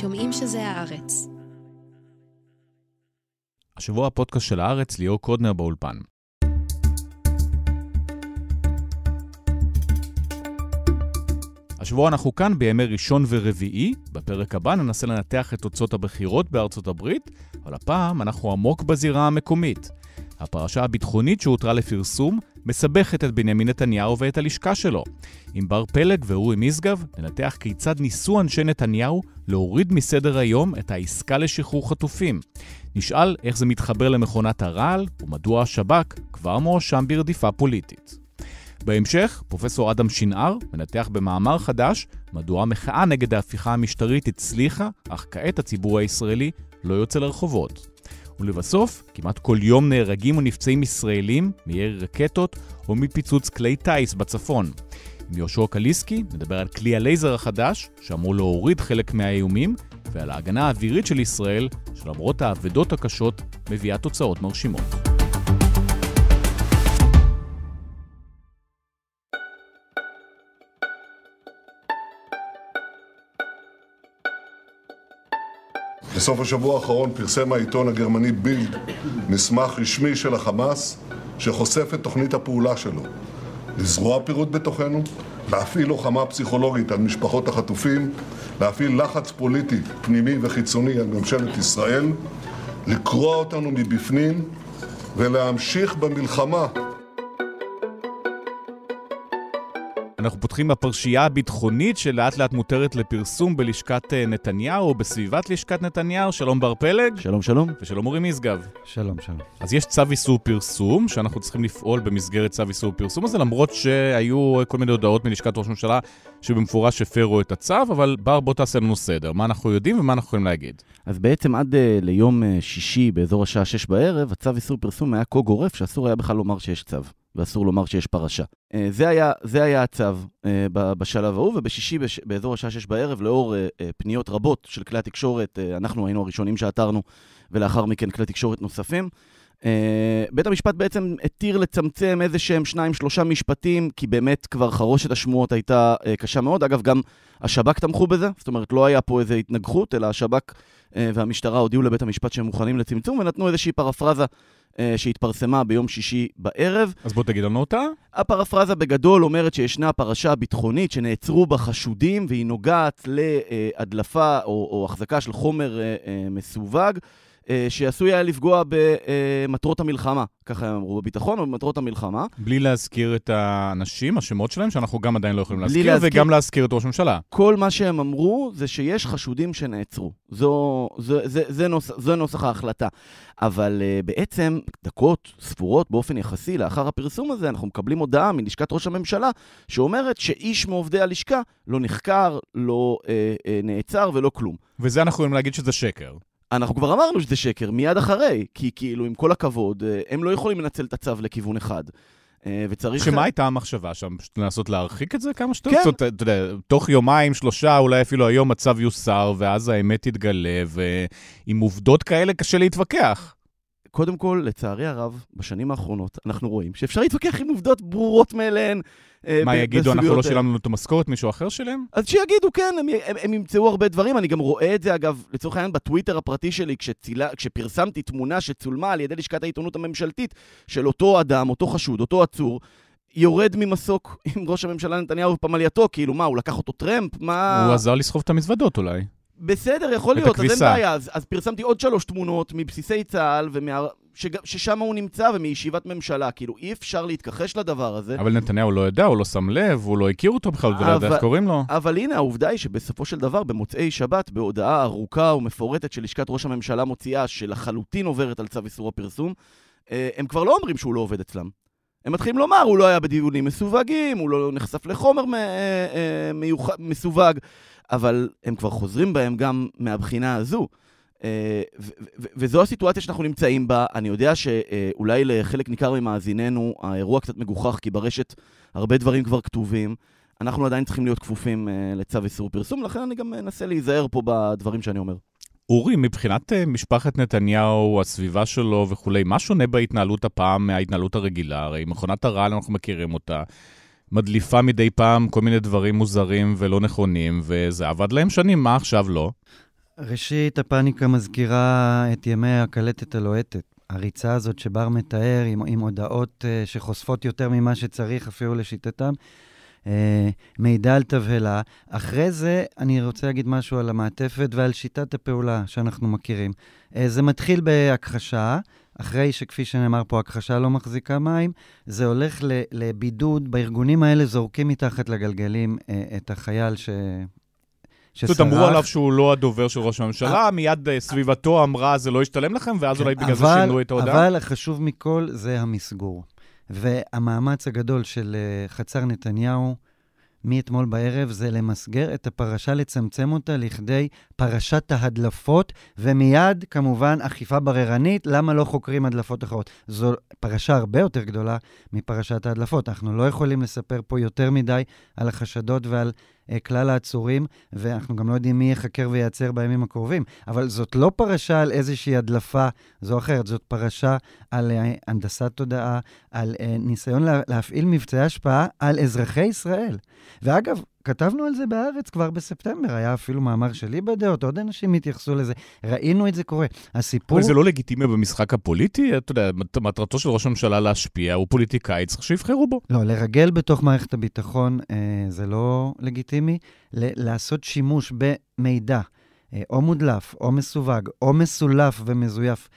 שומעים שזה הארץ. השבוע הפודקאסט של הארץ, ליאור קודנר באולפן. השבוע אנחנו כאן בימי ראשון ורביעי. בפרק הבא ננסה לנתח את תוצאות הבחירות בארצות הברית, אבל הפעם אנחנו עמוק בזירה המקומית. הפרשה הביטחונית שהותרה לפרסום מסבכת את בנימין נתניהו ואת הלשכה שלו. עם בר פלג ואורי משגב ננתח כיצד ניסו אנשי נתניהו להוריד מסדר היום את העסקה לשחרור חטופים. נשאל איך זה מתחבר למכונת הרעל ומדוע השב"כ כבר מואשם ברדיפה פוליטית. בהמשך, פרופסור אדם שנער מנתח במאמר חדש מדוע המחאה נגד ההפיכה המשטרית הצליחה, אך כעת הציבור הישראלי לא יוצא לרחובות. ולבסוף, כמעט כל יום נהרגים או נפצעים ישראלים מירי רקטות או מפיצוץ כלי טיס בצפון. עם יהושע קליסקי נדבר על כלי הלייזר החדש, שאמור להוריד חלק מהאיומים, ועל ההגנה האווירית של ישראל, שלמרות האבדות הקשות, מביאה תוצאות מרשימות. בסוף השבוע האחרון פרסם העיתון הגרמני בילד מסמך רשמי של החמאס שחושף את תוכנית הפעולה שלו. לזרוע פירוט בתוכנו, להפעיל לוחמה פסיכולוגית על משפחות החטופים, להפעיל לחץ פוליטי פנימי וחיצוני על ממשלת ישראל, לקרוע אותנו מבפנים ולהמשיך במלחמה אנחנו פותחים בפרשייה הביטחונית שלאט לאט מותרת לפרסום בלשכת אה, נתניהו, בסביבת לשכת נתניהו. שלום בר פלג. שלום, שלום. ושלום אורי משגב. שלום, שלום. אז יש צו איסור פרסום, שאנחנו צריכים לפעול במסגרת צו איסור פרסום הזה, למרות שהיו כל מיני הודעות מלשכת ראש הממשלה שבמפורש הפרו את הצו, אבל בר, בוא תעשה לנו סדר. מה אנחנו יודעים ומה אנחנו יכולים להגיד. אז בעצם עד uh, ליום uh, שישי, באזור השעה שש בערב, הצו איסור פרסום היה כה גורף שאסור היה בכלל לומר שיש צו. ואסור לומר שיש פרשה. אה, זה היה, זה היה הצו אה, בשלב ההוא, ובשישי באזור השעה שש בערב, לאור אה, פניות רבות של כלי התקשורת, אנחנו היינו הראשונים שעתרנו, ולאחר מכן כלי תקשורת נוספים, אה, בית המשפט בעצם התיר לצמצם איזה שהם שניים, שלושה משפטים, כי באמת כבר חרושת השמועות הייתה אה, קשה מאוד. אגב, גם השב"כ תמכו בזה, זאת אומרת, לא היה פה איזו התנגחות, אלא השב"כ אה, והמשטרה הודיעו לבית המשפט שהם מוכנים לצמצום, ונתנו איזושהי פרפרזה שהתפרסמה ביום שישי בערב. אז בוא תגיד לנו אותה. הפרפרזה בגדול אומרת שישנה פרשה ביטחונית שנעצרו בה חשודים, והיא נוגעת להדלפה או, או החזקה של חומר מסווג. אה, שעשוי היה לפגוע במטרות המלחמה, ככה הם אמרו, בביטחון או במטרות המלחמה. בלי להזכיר את האנשים, השמות שלהם, שאנחנו גם עדיין לא יכולים להזכיר, להזכיר, וגם להזכיר את ראש הממשלה. כל מה שהם אמרו זה שיש חשודים שנעצרו. זו, זה, זה, זה, נוס, זה נוסח ההחלטה. אבל אה, בעצם, דקות ספורות באופן יחסי לאחר הפרסום הזה, אנחנו מקבלים הודעה מלשכת ראש הממשלה, שאומרת שאיש מעובדי הלשכה לא נחקר, לא אה, אה, נעצר ולא כלום. וזה אנחנו יכולים להגיד שזה שקר. אנחנו כבר אמרנו שזה שקר, מיד אחרי, כי כאילו, עם כל הכבוד, אה, הם לא יכולים לנצל את הצו לכיוון אחד. אה, וצריך... שמה הייתה המחשבה שם? פשוט לנסות להרחיק את זה כמה שאתה רוצה? כן. אתה יודע, תוך יומיים, שלושה, אולי אפילו היום הצו יוסר, ואז האמת תתגלה, ועם עובדות כאלה קשה להתווכח. קודם כל, לצערי הרב, בשנים האחרונות אנחנו רואים שאפשר להתווכח עם עובדות ברורות מאליהן. אה, מה יגידו, אנחנו לא אה, שילמנו את המשכורת, מישהו אחר שילם? אז שיגידו, כן, הם, הם, הם ימצאו הרבה דברים. אני גם רואה את זה, אגב, לצורך העניין, בטוויטר הפרטי שלי, כשצילה, כשפרסמתי תמונה שצולמה על ידי לשכת העיתונות הממשלתית של אותו אדם, אותו חשוד, אותו עצור, יורד ממסוק עם ראש הממשלה נתניהו ופמלייתו, כאילו מה, הוא לקח אותו טרמפ? מה... הוא עזר לסחוב את המזוודות אולי. בסדר, יכול להיות, הכביסה. אז אין בעיה. אז, אז פרסמתי עוד שלוש תמונות מבסיסי צה"ל ומה... שג... ששם הוא נמצא ומישיבת ממשלה. כאילו, אי אפשר להתכחש לדבר הזה. אבל נתניהו לא יודע, הוא לא שם לב, הוא לא הכיר אותו בכלל, הוא לא ידע איך קוראים לו. אבל הנה, העובדה היא שבסופו של דבר, במוצאי שבת, בהודעה ארוכה ומפורטת שלשכת ראש הממשלה מוציאה, שלחלוטין עוברת על צו איסור הפרסום, אה, הם כבר לא אומרים שהוא לא עובד אצלם. הם מתחילים לומר, הוא לא היה בדיונים מסווגים, הוא לא נחשף לחומר מ- אה, אה, מיוח... מסווג, אבל הם כבר חוזרים בהם גם מהבחינה הזו. אה, ו- ו- וזו הסיטואציה שאנחנו נמצאים בה. אני יודע שאולי לחלק ניכר ממאזיננו האירוע קצת מגוחך, כי ברשת הרבה דברים כבר כתובים. אנחנו עדיין צריכים להיות כפופים לצו איסור פרסום, לכן אני גם אנסה להיזהר פה בדברים שאני אומר. אורי, מבחינת אה, משפחת נתניהו, הסביבה שלו וכולי, מה שונה בהתנהלות הפעם מההתנהלות הרגילה? הרי מכונת הרעל, אנחנו מכירים אותה, מדליפה מדי פעם כל מיני דברים מוזרים ולא נכונים, וזה עבד להם שנים, מה עכשיו לא? ראשית, הפאניקה מזכירה את ימי הקלטת הלוהטת. הריצה הזאת שבר מתאר, עם, עם הודעות אה, שחושפות יותר ממה שצריך אפילו לשיטתם, אה, מידע על תבהלה. אחרי זה אני רוצה להגיד משהו על המעטפת ועל שיטת הפעולה שאנחנו מכירים. אה, זה מתחיל בהכחשה. אחרי שכפי שנאמר פה, הכחשה לא מחזיקה מים, זה הולך לבידוד. בארגונים האלה זורקים מתחת לגלגלים אה, את החייל ש... זאת אומרת, אמרו עליו שהוא לא הדובר של ראש הממשלה, מיד סביבתו אמרה, זה לא ישתלם לכם, ואז אולי כן, בגלל זה שינו את ההודעה. אבל החשוב מכל זה המסגור. והמאמץ הגדול של אה, חצר נתניהו מאתמול בערב זה למסגר את הפרשה, לצמצם אותה לכדי פרשת ההדלפות, ומיד, כמובן, אכיפה בררנית, למה לא חוקרים הדלפות אחרות. זו פרשה הרבה יותר גדולה מפרשת ההדלפות. אנחנו לא יכולים לספר פה יותר מדי על החשדות ועל אה, כלל העצורים, ואנחנו גם לא יודעים מי ייחקר וייעצר בימים הקרובים. אבל זאת לא פרשה על איזושהי הדלפה זו או אחרת, זאת פרשה על אה, הנדסת תודעה, על אה, ניסיון להפעיל מבצעי השפעה על אזרחי ישראל. ואגב, כתבנו על זה בארץ כבר בספטמבר, היה אפילו מאמר שלי בדעות, עוד אנשים התייחסו לזה, ראינו את זה קורה. הסיפור... אבל זה לא לגיטימי במשחק הפוליטי? אתה יודע, מטרתו של ראש הממשלה להשפיע, הוא פוליטיקאי, צריך שיבחרו בו. לא, לרגל בתוך מערכת הביטחון אה, זה לא לגיטימי. ל- לעשות שימוש במידע, אה, או מודלף, או מסווג, או מסולף ומזויף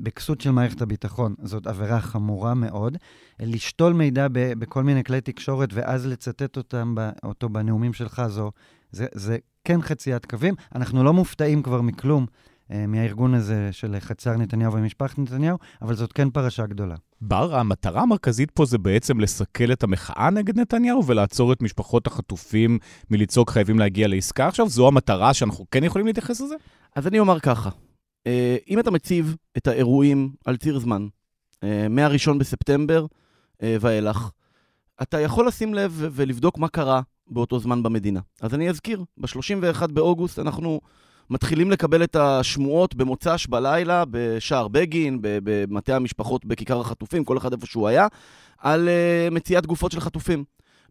בכסות של מערכת הביטחון, זאת עבירה חמורה מאוד. לשתול מידע ב, בכל מיני כלי תקשורת ואז לצטט אותם, אותו בנאומים שלך, זו, זה, זה כן חציית קווים. אנחנו לא מופתעים כבר מכלום. אה, מהארגון הזה של חצר נתניהו ומשפחת נתניהו, אבל זאת כן פרשה גדולה. בר, המטרה המרכזית פה זה בעצם לסכל את המחאה נגד נתניהו ולעצור את משפחות החטופים מלצעוק חייבים להגיע לעסקה עכשיו? זו המטרה שאנחנו כן יכולים להתייחס לזה? אז אני אומר ככה, אה, אם אתה מציב את האירועים על ציר זמן, אה, מה-1 בספטמבר אה, ואילך, אתה יכול לשים לב ולבדוק מה קרה באותו זמן במדינה. אז אני אזכיר, ב-31 באוגוסט אנחנו מתחילים לקבל את השמועות במוצ"ש בלילה, בשער בגין, במטה המשפחות בכיכר החטופים, כל אחד איפה שהוא היה, על מציאת גופות של חטופים.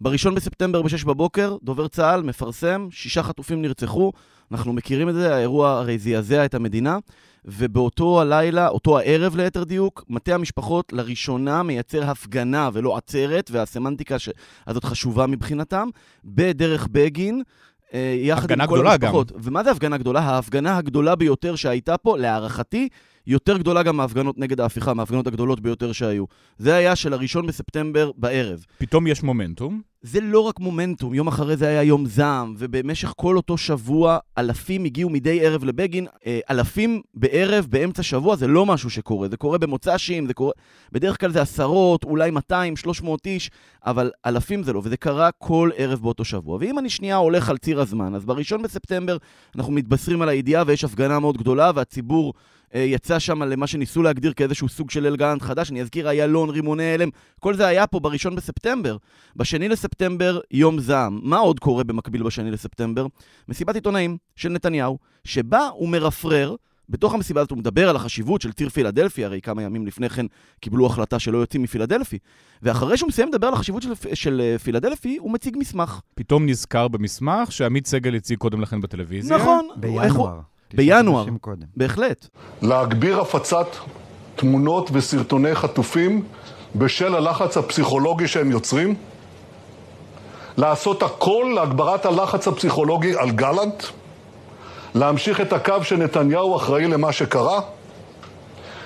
בראשון בספטמבר ב-6 בבוקר, דובר צה"ל מפרסם, שישה חטופים נרצחו, אנחנו מכירים את זה, האירוע הרי זעזע את המדינה, ובאותו הלילה, אותו הערב ליתר דיוק, מטה המשפחות לראשונה מייצר הפגנה ולא עצרת, והסמנטיקה ש... הזאת חשובה מבחינתם, בדרך בגין. אה, יחד עם כל המשפחות. הפגנה גדולה גם. ומה זה הפגנה גדולה? ההפגנה הגדולה ביותר שהייתה פה, להערכתי, יותר גדולה גם מההפגנות נגד ההפיכה, מההפגנות הגדולות ביותר שהיו. זה היה של הראשון בספטמבר בערב. פתאום יש מומנטום? זה לא רק מומנטום, יום אחרי זה היה יום זעם, ובמשך כל אותו שבוע אלפים הגיעו מדי ערב לבגין. אה, אלפים בערב, באמצע שבוע, זה לא משהו שקורה. זה קורה במוצ"שים, זה קורה... בדרך כלל זה עשרות, אולי 200, 300 איש, אבל אלפים זה לא, וזה קרה כל ערב באותו שבוע. ואם אני שנייה הולך על ציר הזמן, אז בראשון בספטמבר אנחנו מתבשרים על הידיעה ויש הפגנה מאוד גדולה, והציבור אה, יצא שם למה שניסו להגדיר כאיזשהו סוג של אל גלנט חדש, אני אזכיר, איילון, רימוני הלם, כל זה היה פה בראשון בספטמבר. בשני לספטמבר, יום זעם. מה עוד קורה במקביל בשני לספטמבר? מסיבת עיתונאים של נתניהו, שבה הוא מרפרר בתוך המסיבה הזאת הוא מדבר על החשיבות של ציר פילדלפי, הרי כמה ימים לפני כן קיבלו החלטה שלא יוצאים מפילדלפי. ואחרי שהוא מסיים לדבר על החשיבות של, של אה, פילדלפי, הוא מציג מסמך. פתאום נזכר במסמך שעמית סגל הציג קודם לכן בטלוויזיה. נכון. בינואר. בינואר, בהחלט. להגביר הפצת תמונות וסרטוני חטופים בשל הלחץ הפסיכולוגי שהם יוצרים? לעשות הכל להגברת הלחץ הפסיכולוגי על גלנט? להמשיך את הקו שנתניהו אחראי למה שקרה?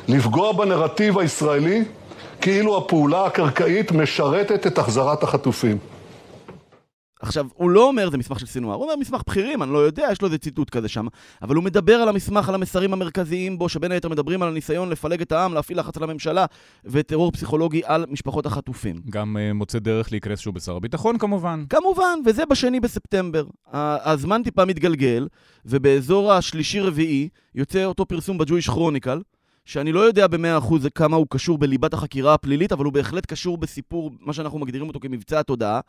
לפגוע בנרטיב הישראלי כאילו הפעולה הקרקעית משרתת את החזרת החטופים. עכשיו, הוא לא אומר זה מסמך של סינואר, הוא אומר מסמך בכירים, אני לא יודע, יש לו איזה ציטוט כזה שם, אבל הוא מדבר על המסמך, על המסרים המרכזיים בו, שבין היתר מדברים על הניסיון לפלג את העם, להפעיל לחץ על הממשלה וטרור פסיכולוגי על משפחות החטופים. גם uh, מוצא דרך להיכנס שוב בשר הביטחון, כמובן. כמובן, וזה בשני בספטמבר. הזמן טיפה מתגלגל, ובאזור השלישי-רביעי יוצא אותו פרסום בג'ויש כרוניקל, שאני לא יודע במאה אחוז כמה הוא קשור בליבת החקירה הפלילית, אבל הוא בהחלט קשור בסיפור, מה שאנחנו מגדירים אותו כמבצע התודעה.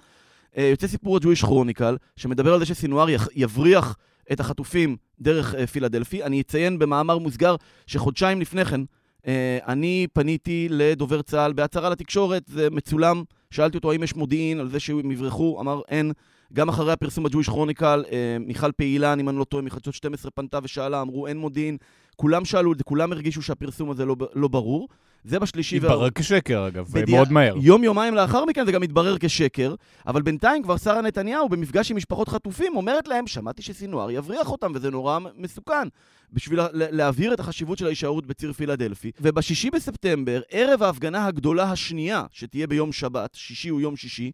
אה, יוצא סיפור ה-Jewish Chronicle, שמדבר על זה שסינואר יבריח את החטופים דרך אה, פילדלפי. אני אציין במאמר מוסגר שחודשיים לפני כן, אה, אני פניתי לדובר צה"ל בהצהרה לתקשורת, זה מצולם, שאלתי אותו האם יש מודיעין על זה שהם יברחו, אמר אין. גם אחרי הפרסום ב-Jewish Chronicle, מיכל פעילן, אם אני לא טועה, מחדשות 12 פנתה ושאלה, אמרו אין מודיעין. כולם שאלו את זה, כולם הרגישו שהפרסום הזה לא, לא ברור. זה בשלישי... התברר וה... כשקר, אגב, בדיע... מאוד מהר. יום-יומיים לאחר מכן זה גם התברר כשקר, אבל בינתיים כבר שרה נתניהו, במפגש עם משפחות חטופים, אומרת להם, שמעתי שסינואר יבריח אותם, וזה נורא מסוכן, בשביל להבהיר את החשיבות של ההישארות בציר פילדלפי. ובשישי בספטמבר, ערב ההפגנה הגדולה השנייה, שתהיה ביום שבת, שישי הוא יום שישי,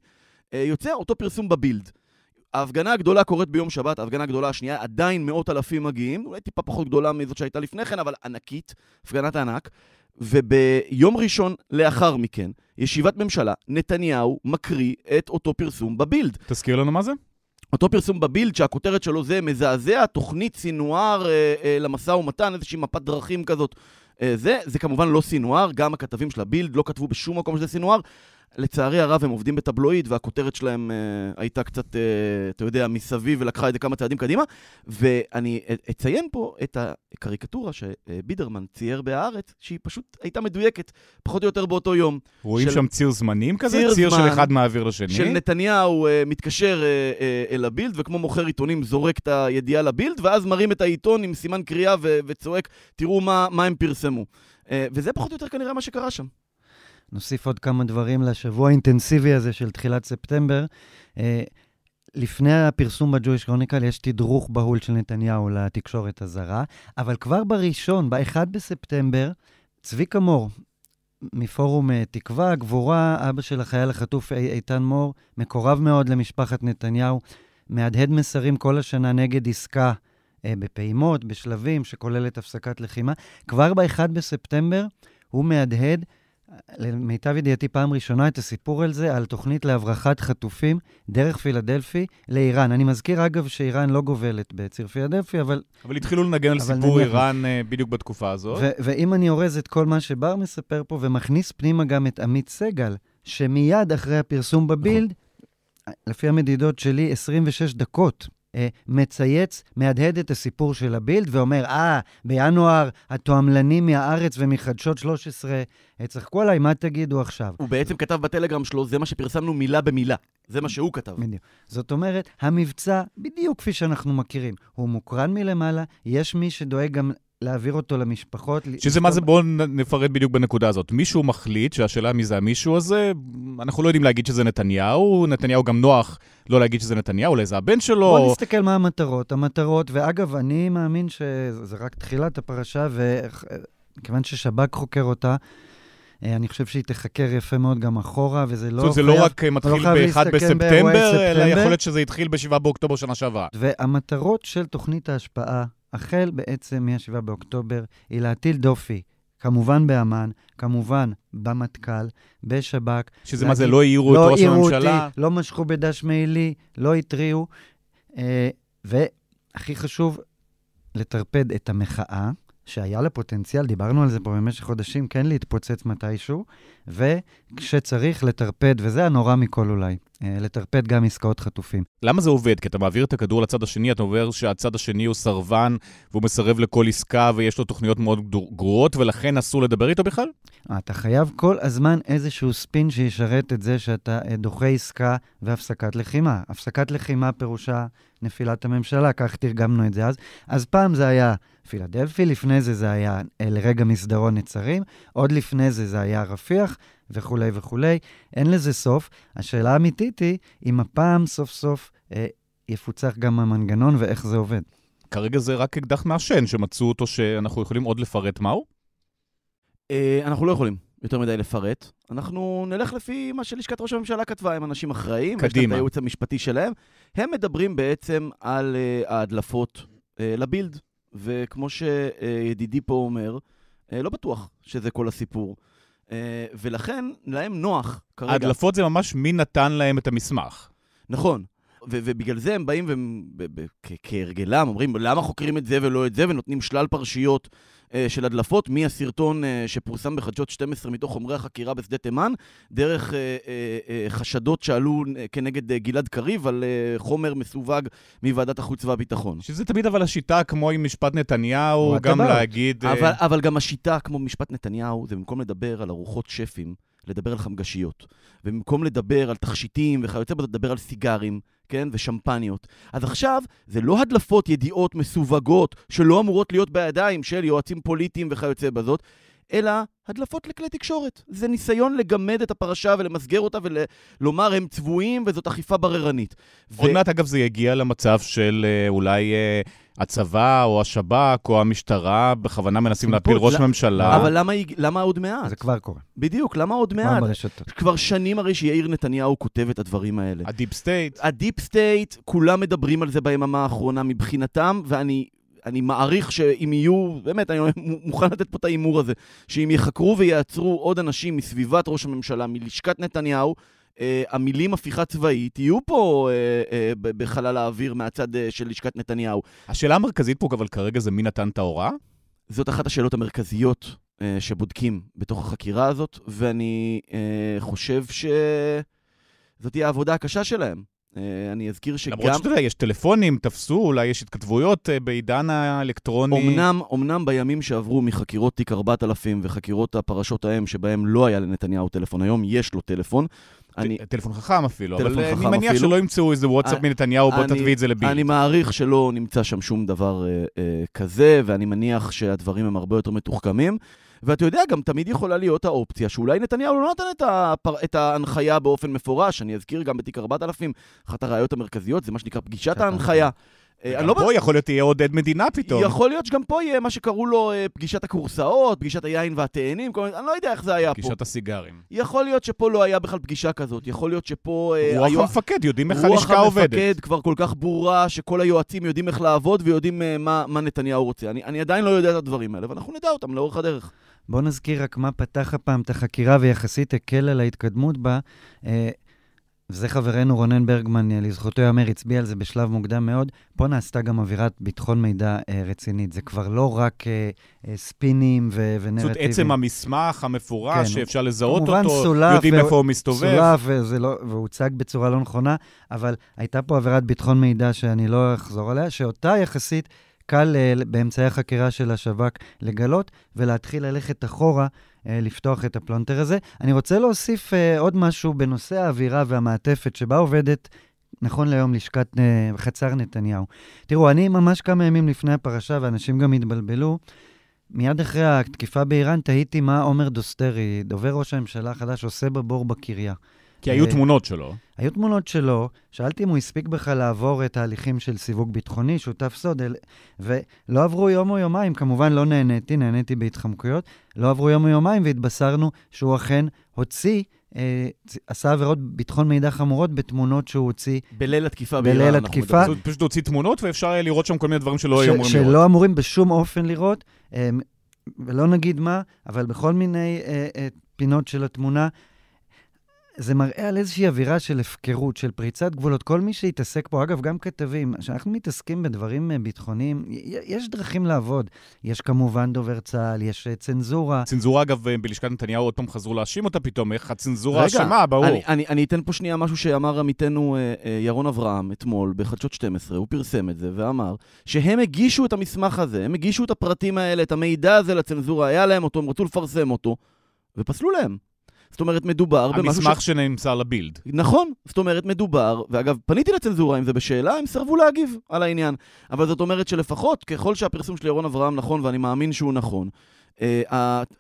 אה, יוצא אותו פרסום בבילד. ההפגנה הגדולה קורית ביום שבת, ההפגנה הגדולה השנייה, עדיין מאות אלפים מגיעים, אולי טיפה פחות גדולה מזאת שהייתה לפני כן, אבל ענקית, הפגנת ענק. וביום ראשון לאחר מכן, ישיבת ממשלה, נתניהו מקריא את אותו פרסום בבילד. תזכיר לנו מה זה? אותו פרסום בבילד שהכותרת שלו זה מזעזע, תוכנית סינואר אה, אה, למשא ומתן, איזושהי מפת דרכים כזאת. אה, זה, זה כמובן לא סינואר, גם הכתבים של הבילד לא כתבו בשום מקום שזה סינואר, לצערי הרב הם עובדים בטבלואיד, והכותרת שלהם אה, הייתה קצת, אה, אתה יודע, מסביב, ולקחה את זה כמה צעדים קדימה. ואני אציין פה את הקריקטורה שבידרמן צייר בהארץ, שהיא פשוט הייתה מדויקת, פחות או יותר באותו יום. רואים של... שם ציר זמנים כזה? ציר, ציר זמן של אחד מעביר לשני? של נתניהו אה, מתקשר אה, אה, אל הבילד, וכמו מוכר עיתונים זורק את הידיעה לבילד, ואז מרים את העיתון עם סימן קריאה ו- וצועק, תראו מה, מה הם פרסמו. אה, וזה פחות או יותר כנראה מה שקרה שם. נוסיף עוד כמה דברים לשבוע האינטנסיבי הזה של תחילת ספטמבר. אה, לפני הפרסום בג'ויש קרוניקל יש תדרוך בהול של נתניהו לתקשורת הזרה, אבל כבר בראשון, ב-1 בספטמבר, צביקה מור, מפורום אה, תקווה, גבורה, אבא של החייל החטוף איתן מור, מקורב מאוד למשפחת נתניהו, מהדהד מסרים כל השנה נגד עסקה אה, בפעימות, בשלבים, שכוללת הפסקת לחימה. כבר ב-1 בספטמבר הוא מהדהד למיטב ידיעתי, פעם ראשונה את הסיפור על זה, על תוכנית להברחת חטופים דרך פילדלפי לאיראן. אני מזכיר, אגב, שאיראן לא גובלת בציר פילדלפי, אבל... אבל התחילו לנגן על סיפור נניח... איראן uh, בדיוק בתקופה הזאת. ו- ואם אני אורז את כל מה שבר מספר פה, ומכניס פנימה גם את עמית סגל, שמיד אחרי הפרסום בבילד, נכון. לפי המדידות שלי, 26 דקות אה, מצייץ, מהדהד את הסיפור של הבילד ואומר, אה, ah, בינואר התועמלנים מהארץ ומחדשות 13 אה, צחקו עליי, מה תגידו עכשיו? הוא בעצם כתב בטלגרם שלו, זה מה שפרסמנו מילה במילה. זה מה שהוא כתב. בדיוק. זאת אומרת, המבצע, בדיוק כפי שאנחנו מכירים, הוא מוקרן מלמעלה, יש מי שדואג גם להעביר אותו למשפחות. שזה מה זה, בואו נפרט בדיוק בנקודה הזאת. מישהו מחליט שהשאלה מי זה המישהו הזה, אנחנו לא יודעים להגיד שזה נתניהו, נתניהו גם נוח לא להגיד שזה נתניהו, אולי זה הבן שלו. בואו נסתכל מה המטרות. המטרות, ואגב, אני מאמין שזה רק תחילת הפרשה, וכיוון ששב"כ חוקר אותה, אה, אני חושב שהיא תחקר יפה מאוד גם אחורה, וזה לא זאת אומרת, זה לא רק אה, לא מתחיל לא ב-1 בספטמבר, אלא יכול להיות שזה התחיל ב-7 באוקטובר שנה שעברה. והמטרות של תוכנית ההשפעה החל בעצם מ-7 באוקטובר, היא להטיל דופי, כמובן באמ"ן, כמובן במטכ"ל, בשב"כ. שזה להגיד, מה זה, לא העירו לא את ראש הממשלה? לא העירו אותי, לא משכו בדש מעילי, לא התריעו. אה, והכי חשוב, לטרפד את המחאה, שהיה לה פוטנציאל, דיברנו על זה פה במשך חודשים, כן להתפוצץ מתישהו, וכשצריך לטרפד, וזה הנורא מכל אולי, אה, לטרפד גם עסקאות חטופים. למה זה עובד? כי אתה מעביר את הכדור לצד השני, אתה אומר שהצד השני הוא סרבן והוא מסרב לכל עסקה ויש לו תוכניות מאוד גרועות ולכן אסור לדבר איתו בכלל? אה, אתה חייב כל הזמן איזשהו ספין שישרת את זה שאתה אה, דוחה עסקה והפסקת לחימה. הפסקת לחימה פירושה נפילת הממשלה, כך תרגמנו את זה אז. אז פעם זה היה פילדלפי, לפני זה זה היה לרגע מסדרון נצרים, עוד לפני זה זה היה רפיח, וכולי וכולי. אין לזה סוף. השאלה האמיתית היא, אם הפעם סוף סוף אה, יפוצח גם המנגנון ואיך זה עובד. כרגע זה רק אקדח מעשן שמצאו אותו, שאנחנו יכולים עוד לפרט מהו? אה, אנחנו לא יכולים יותר מדי לפרט. אנחנו נלך לפי מה שלשכת ראש הממשלה כתבה, הם אנשים אחראים. קדימה. יש להם את הייעוץ המשפטי שלהם. הם מדברים בעצם על uh, ההדלפות uh, לבילד. וכמו שידידי uh, פה אומר, uh, לא בטוח שזה כל הסיפור. אה, ולכן, להם נוח כרגע. ההדלפות זה ממש מי נתן להם את המסמך. נכון. ובגלל זה הם באים וכהרגלם אומרים, למה חוקרים את זה ולא את זה, ונותנים שלל פרשיות uh, של הדלפות, מהסרטון uh, שפורסם בחדשות 12 מתוך חומרי החקירה בשדה תימן, דרך uh, uh, uh, חשדות שעלו uh, כנגד uh, גלעד קריב על uh, חומר מסווג מוועדת החוץ והביטחון. שזה תמיד אבל השיטה, כמו עם משפט נתניהו, גם טבעות. להגיד... אבל, אה... אבל גם השיטה, כמו משפט נתניהו, זה במקום לדבר על ארוחות שפים. לדבר על חמגשיות. ובמקום לדבר על תכשיטים וכיוצא בזה, לדבר על סיגרים, כן? ושמפניות. אז עכשיו, זה לא הדלפות ידיעות מסווגות שלא אמורות להיות בידיים של יועצים פוליטיים וכיוצא בזאת, אלא הדלפות לכלי תקשורת. זה ניסיון לגמד את הפרשה ולמסגר אותה ולומר הם צבועים וזאת אכיפה בררנית. עוד ו... מעט, אגב, זה יגיע למצב של אה, אולי... אה... הצבא או השב"כ או המשטרה בכוונה מנסים להפיל ראש ממשלה. אבל למה, למה עוד מעט? זה כבר קורה. בדיוק, למה עוד מעט? כבר כבר שנים הרי שיאיר נתניהו כותב את הדברים האלה. הדיפ סטייט. הדיפ סטייט, כולם מדברים על זה ביממה האחרונה מבחינתם, ואני... אני מעריך שאם יהיו, באמת, אני מוכן לתת פה את ההימור הזה, שאם יחקרו ויעצרו עוד אנשים מסביבת ראש הממשלה, מלשכת נתניהו, אה, המילים הפיכה צבאית יהיו פה אה, אה, בחלל האוויר מהצד אה, של לשכת נתניהו. השאלה המרכזית פה, אבל כרגע זה מי נתן את ההוראה? זאת אחת השאלות המרכזיות אה, שבודקים בתוך החקירה הזאת, ואני אה, חושב שזאת תהיה העבודה הקשה שלהם. אה, אני אזכיר שגם... למרות שאתה יודע, יש טלפונים, תפסו, אולי יש התכתבויות אה, בעידן האלקטרוני. אמנם, אמנם בימים שעברו מחקירות תיק 4000 וחקירות הפרשות ההם, שבהם לא היה לנתניהו טלפון, היום יש לו טלפון. אני... טלפון חכם אפילו, טלפון אבל אה, חכם אני מניח אפילו. שלא ימצאו איזה וואטסאפ אני... מנתניהו, בוא אני... תביא את זה לבילד. אני מעריך שלא נמצא שם שום דבר אה, אה, כזה, ואני מניח שהדברים הם הרבה יותר מתוחכמים. ואתה יודע, גם תמיד יכולה להיות האופציה שאולי נתניהו לא נותן את, הפר... את ההנחיה באופן מפורש. אני אזכיר גם בתיק 4000, אחת הראיות המרכזיות זה מה שנקרא פגישת ההנחיה. אה, גם לא פה בס... יכול להיות תהיה עודד מדינה פתאום. יכול להיות שגם פה יהיה מה שקראו לו אה, פגישת הכורסאות, פגישת היין והתאנים, כל אני לא יודע איך זה היה פגישת פה. פגישת הסיגרים. יכול להיות שפה לא היה בכלל פגישה כזאת, יכול להיות שפה... אה, רוח היו... המפקד, יודעים איך הלשכה עובדת. רוח המפקד כבר כל כך ברורה, שכל היועצים יודעים איך לעבוד ויודעים מה, מה נתניהו רוצה. אני, אני עדיין לא יודע את הדברים האלה, ואנחנו נדע אותם לאורך הדרך. בואו נזכיר רק מה פתח הפעם את החקירה ויחסית הקל על ההתקדמות בה. וזה אה, חברנו רונן ברגמן, אה, לזכותו יאמר, הצביע על זה בשלב מוקדם מאוד. פה נעשתה גם אווירת ביטחון מידע אה, רצינית. זה כבר לא רק אה, אה, ספינים ו- ונרטיבים. זאת עצם המסמך המפורש כן, שאפשר לזהות אותו, סולף, יודעים ו- איפה הוא מסתובב. סולף, וזה לא, והוצג בצורה לא נכונה, אבל הייתה פה עבירת ביטחון מידע שאני לא אחזור עליה, שאותה יחסית קל uh, באמצעי החקירה של השב"כ לגלות ולהתחיל ללכת אחורה, uh, לפתוח את הפלונטר הזה. אני רוצה להוסיף uh, עוד משהו בנושא האווירה והמעטפת שבה עובדת נכון להיום לשכת uh, חצר נתניהו. תראו, אני ממש כמה ימים לפני הפרשה, ואנשים גם התבלבלו, מיד אחרי התקיפה באיראן תהיתי מה עומר דוסטרי, דובר ראש הממשלה החדש, עושה בבור בקריה. כי היו אה, תמונות שלו. היו תמונות שלו, שאלתי אם הוא הספיק בכלל לעבור את ההליכים של סיווג ביטחוני, שותף סוד, ולא עברו יום או יומיים, כמובן לא נהניתי, נהניתי בהתחמקויות, לא עברו יום או יומיים והתבשרנו שהוא אכן הוציא אה, עשה עבירות ביטחון מידע חמורות בתמונות שהוא הוציא. בליל התקיפה באיראן. בליל התקיפה. אנחנו פשוט הוציא תמונות ואפשר היה לראות שם כל מיני דברים שלא היו אמורים לראות. שלא אמורים בשום אופן לראות, אה, ולא נגיד מה, אבל בכל מיני פינות של התמונה, זה מראה על איזושהי אווירה של הפקרות, של פריצת גבולות. כל מי שהתעסק פה, אגב, גם כתבים, כשאנחנו מתעסקים בדברים אה, ביטחוניים, יש דרכים לעבוד. יש כמובן דובר צה"ל, יש אה, צנזורה. צנזורה, אגב, אה, בלשכת נתניהו עוד פעם חזרו להאשים אותה פתאום, איך הצנזורה אשמה, ברור. אני, אני, אני אתן פה שנייה משהו שאמר עמיתנו ירון אברהם אתמול בחדשות 12, הוא פרסם את זה ואמר שהם הגישו את המסמך הזה, הם הגישו את הפרטים האלה, את המידע הזה לצנזורה, היה להם אותו, הם רצו לפרסם אותו, ופסלו להם. זאת אומרת, מדובר במשהו ש... המסמך שנמסר לבילד. נכון, זאת אומרת, מדובר, ואגב, פניתי לצנזורה אם זה בשאלה, הם סרבו להגיב על העניין. אבל זאת אומרת שלפחות, ככל שהפרסום של ירון אברהם נכון, ואני מאמין שהוא נכון, אה,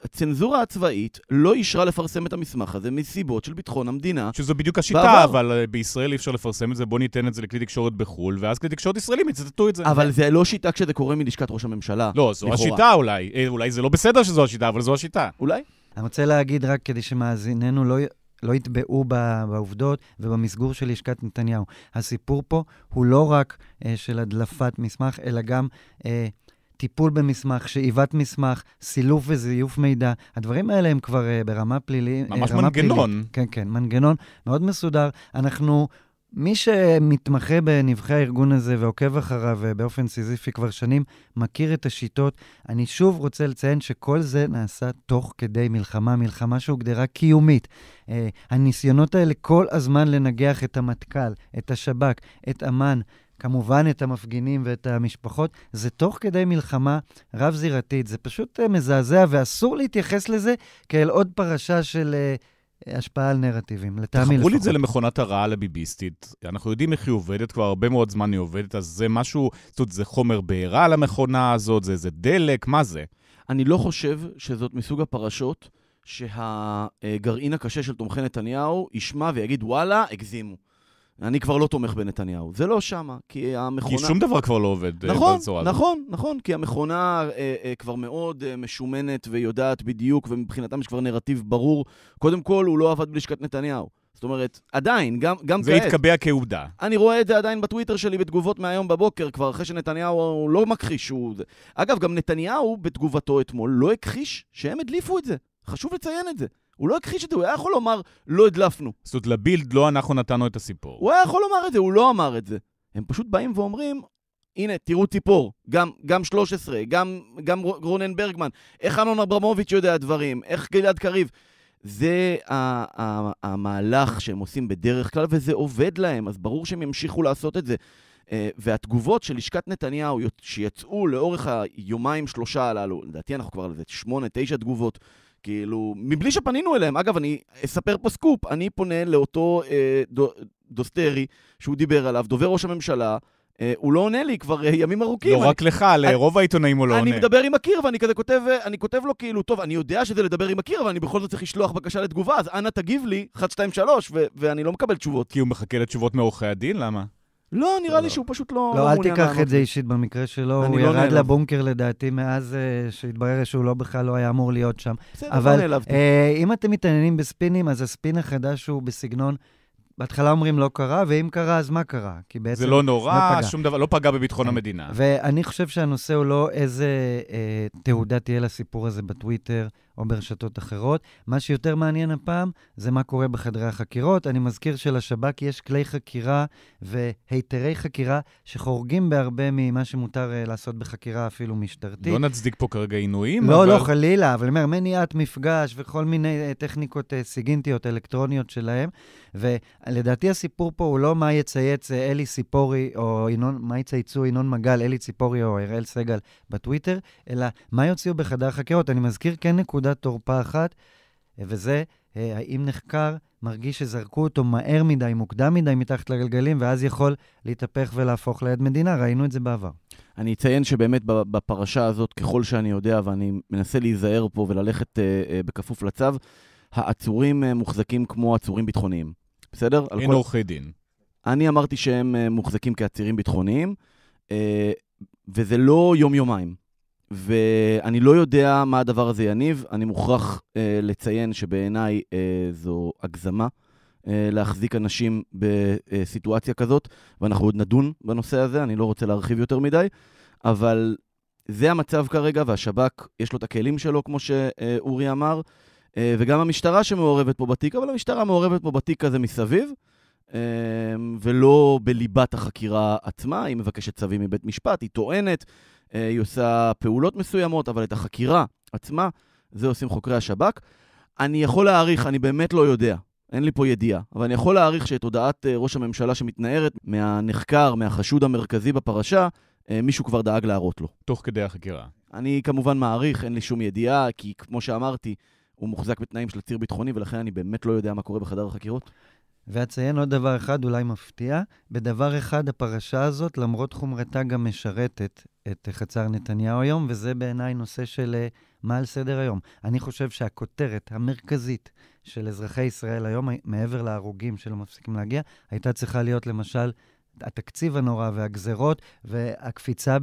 הצנזורה הצבאית לא אישרה לפרסם את המסמך הזה מסיבות של ביטחון המדינה. שזו בדיוק השיטה, בעבר. אבל אה, בישראל אי אפשר לפרסם את זה, בוא ניתן את זה לכלי תקשורת בחו"ל, ואז כלי תקשורת ישראלים יצטטו את זה. אבל זה לא שיטה כשזה קורה מלשכת ראש הממשלה. לא, זו לכאורה. השיטה אולי. אה, אולי זה לא בסדר שזו השיטה, אבל זו השיטה. אולי. אני רוצה להגיד רק כדי שמאזיננו לא, לא יטבעו בעובדות ובמסגור של לשכת נתניהו. הסיפור פה הוא לא רק אה, של הדלפת מסמך, אלא גם... אה, טיפול במסמך, שאיבת מסמך, סילוף וזיוף מידע, הדברים האלה הם כבר אה, ברמה אה, פלילית. ממש רמה מנגנון. פלילית. כן, כן, מנגנון מאוד מסודר. אנחנו מי שמתמחה בנבחי הארגון הזה ועוקב אחריו באופן סיזיפי כבר שנים, מכיר את השיטות. אני שוב רוצה לציין שכל זה נעשה תוך כדי מלחמה, מלחמה שהוגדרה קיומית. Uh, הניסיונות האלה כל הזמן לנגח את המטכ"ל, את השב"כ, את אמ"ן, כמובן את המפגינים ואת המשפחות, זה תוך כדי מלחמה רב-זירתית. זה פשוט uh, מזעזע, ואסור להתייחס לזה כאל עוד פרשה של... Uh, השפעה על נרטיבים, לטעמי לפחות. תחברו לי את זה למכונת הרעל הביביסטית. אנחנו יודעים איך היא עובדת, כבר הרבה מאוד זמן היא עובדת, אז זה משהו, זאת אומרת, זה חומר בעירה למכונה הזאת, זה איזה דלק, מה זה? אני לא חושב שזאת מסוג הפרשות שהגרעין הקשה של תומכי נתניהו ישמע ויגיד, וואלה, הגזימו. אני כבר לא תומך בנתניהו. זה לא שמה, כי המכונה... כי שום דבר כבר לא עובד אה, נכון, בצורה הזאת. נכון, נכון, נכון, כי המכונה אה, אה, כבר מאוד אה, משומנת ויודעת בדיוק, ומבחינתם יש כבר נרטיב ברור. קודם כל, הוא לא עבד בלשכת נתניהו. זאת אומרת, עדיין, גם, גם זה כעת. זה התקבע כעובדה. אני רואה את זה עדיין בטוויטר שלי בתגובות מהיום בבוקר, כבר אחרי שנתניהו לא מכחיש. הוא... אגב, גם נתניהו בתגובתו אתמול לא הכחיש שהם הדליפו את זה. חשוב לציין את זה. הוא לא הכחיש את זה, הוא היה יכול לומר, לא הדלפנו. זאת אומרת, לבילד לא אנחנו נתנו את הסיפור. הוא היה יכול לומר את זה, הוא לא אמר את זה. הם פשוט באים ואומרים, הנה, תראו ציפור, גם, גם 13, גם, גם רונן ברגמן, איך אמנון אברמוביץ' יודע דברים, איך גלעד קריב. זה המהלך שהם עושים בדרך כלל, וזה עובד להם, אז ברור שהם ימשיכו לעשות את זה. אה, והתגובות של לשכת נתניהו שיצאו לאורך היומיים-שלושה הללו, לדעתי אנחנו כבר על זה, שמונה, תשע תגובות, כאילו, מבלי שפנינו אליהם. אגב, אני אספר פה סקופ, אני פונה לאותו אה, דו, דוסטרי שהוא דיבר עליו, דובר ראש הממשלה, אה, הוא לא עונה לי כבר אה, ימים ארוכים. לא אני, רק לך, לרוב העיתונאים הוא לא אני עונה. אני מדבר עם הקיר ואני כזה כותב, אה, אני כותב לו כאילו, טוב, אני יודע שזה לדבר עם הקיר, אבל אני בכל זאת צריך לשלוח בקשה לתגובה, אז אנא תגיב לי, 1, 2, 3, ואני לא מקבל תשובות. כי הוא מחכה לתשובות מעורכי הדין? למה? לא, נראה לי לא. שהוא פשוט לא מעוניין לא לענות. לא, אל תיקח את זה אישית במקרה שלו. הוא לא ירד לבונקר לדעתי מאז אה, שהתברר שהוא לא בכלל לא היה אמור להיות שם. בסדר, לא נעלבתי. אבל אה, אם אתם מתעניינים בספינים, אז הספין החדש הוא בסגנון... בהתחלה אומרים לא קרה, ואם קרה, אז מה קרה? כי בעצם... זה לא נורא, לא שום דבר, לא פגע בביטחון אה, המדינה. ואני חושב שהנושא הוא לא איזה אה, תעודה תהיה לסיפור הזה בטוויטר, או ברשתות אחרות. מה שיותר מעניין הפעם זה מה קורה בחדרי החקירות. אני מזכיר שלשב"כ יש כלי חקירה והיתרי חקירה שחורגים בהרבה ממה שמותר אה, לעשות בחקירה אפילו משטרתית. לא נצדיק פה כרגע עינויים, לא, לא אבל... לא, לא, חלילה, אבל אני אומר, מניעת מפגש וכל מיני אה, טכניקות אה, סיגינטיות, אלקטרוניות שלהם. ולדעתי הסיפור פה הוא לא מה יצייץ אלי ציפורי או ינון, מה יצייצו ינון מגל, אלי ציפורי או אראל סגל בטוויטר, אלא מה יוציאו בחדר חקירות. אני מזכיר כן נקודה. נקודת תורפה אחת, וזה אה, האם נחקר מרגיש שזרקו אותו מהר מדי, מוקדם מדי מתחת לגלגלים, ואז יכול להתהפך ולהפוך ליד מדינה, ראינו את זה בעבר. אני אציין שבאמת בפרשה הזאת, ככל שאני יודע, ואני מנסה להיזהר פה וללכת אה, אה, בכפוף לצו, העצורים מוחזקים כמו עצורים ביטחוניים, בסדר? אין עורכי כל... דין. אני אמרתי שהם מוחזקים כעצירים ביטחוניים, וזה לא יום-יומיים. ואני לא יודע מה הדבר הזה יניב. אני מוכרח אה, לציין שבעיניי אה, זו הגזמה אה, להחזיק אנשים בסיטואציה כזאת, ואנחנו עוד נדון בנושא הזה, אני לא רוצה להרחיב יותר מדי, אבל זה המצב כרגע, והשב"כ, יש לו את הכלים שלו, כמו שאורי אמר, אה, וגם המשטרה שמעורבת פה בתיק, אבל המשטרה מעורבת פה בתיק הזה מסביב. אה, ולא בליבת החקירה עצמה, היא מבקשת צווים מבית משפט, היא טוענת, אה, היא עושה פעולות מסוימות, אבל את החקירה עצמה, זה עושים חוקרי השב"כ. אני יכול להעריך, אני באמת לא יודע, אין לי פה ידיעה, אבל אני יכול להעריך שאת הודעת אה, ראש הממשלה שמתנערת מהנחקר, מהחשוד המרכזי בפרשה, אה, מישהו כבר דאג להראות לו. תוך כדי החקירה. אני כמובן מעריך, אין לי שום ידיעה, כי כמו שאמרתי, הוא מוחזק בתנאים של ציר ביטחוני, ולכן אני באמת לא יודע מה קורה בחדר החקירות. ואציין עוד דבר אחד, אולי מפתיע, בדבר אחד הפרשה הזאת, למרות חומרתה, גם משרתת את חצר נתניהו היום, וזה בעיניי נושא של אה, מה על סדר היום. אני חושב שהכותרת המרכזית של אזרחי ישראל היום, מעבר להרוגים שלא מפסיקים להגיע, הייתה צריכה להיות למשל התקציב הנורא והגזרות והקפיצה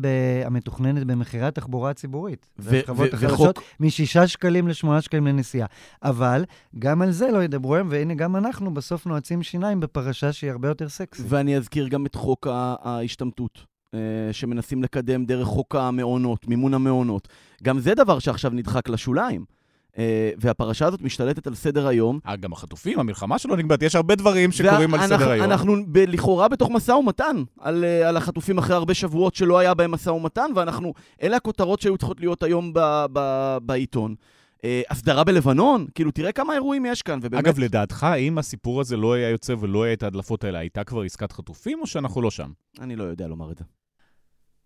המתוכננת במחירי התחבורה הציבורית. ו- והשכבות החלשות, משישה שקלים לשמונה שקלים לנסיעה. אבל גם על זה לא ידברו היום, והנה גם אנחנו בסוף נועצים שיניים בפרשה שהיא הרבה יותר סקסית. ואני אזכיר גם את חוק ההשתמטות. אה, שמנסים לקדם דרך חוק המעונות, מימון המעונות. גם זה דבר שעכשיו נדחק לשוליים. אה, והפרשה הזאת משתלטת על סדר היום. אה, גם החטופים, המלחמה שלו נגמרת, יש הרבה דברים שקורים על סדר היום. אנחנו לכאורה בתוך משא ומתן על, אה, על החטופים אחרי הרבה שבועות שלא היה בהם משא ומתן, ואנחנו, אלה הכותרות שהיו צריכות להיות היום ב, ב, בעיתון. הסדרה בלבנון, כאילו, תראה כמה אירועים יש כאן, ובאמת... אגב, לדעתך, אם הסיפור הזה לא היה יוצא ולא היה את ההדלפות האלה, הייתה כבר עסקת חטופים, או שאנחנו לא שם? אני לא יודע לומר את זה.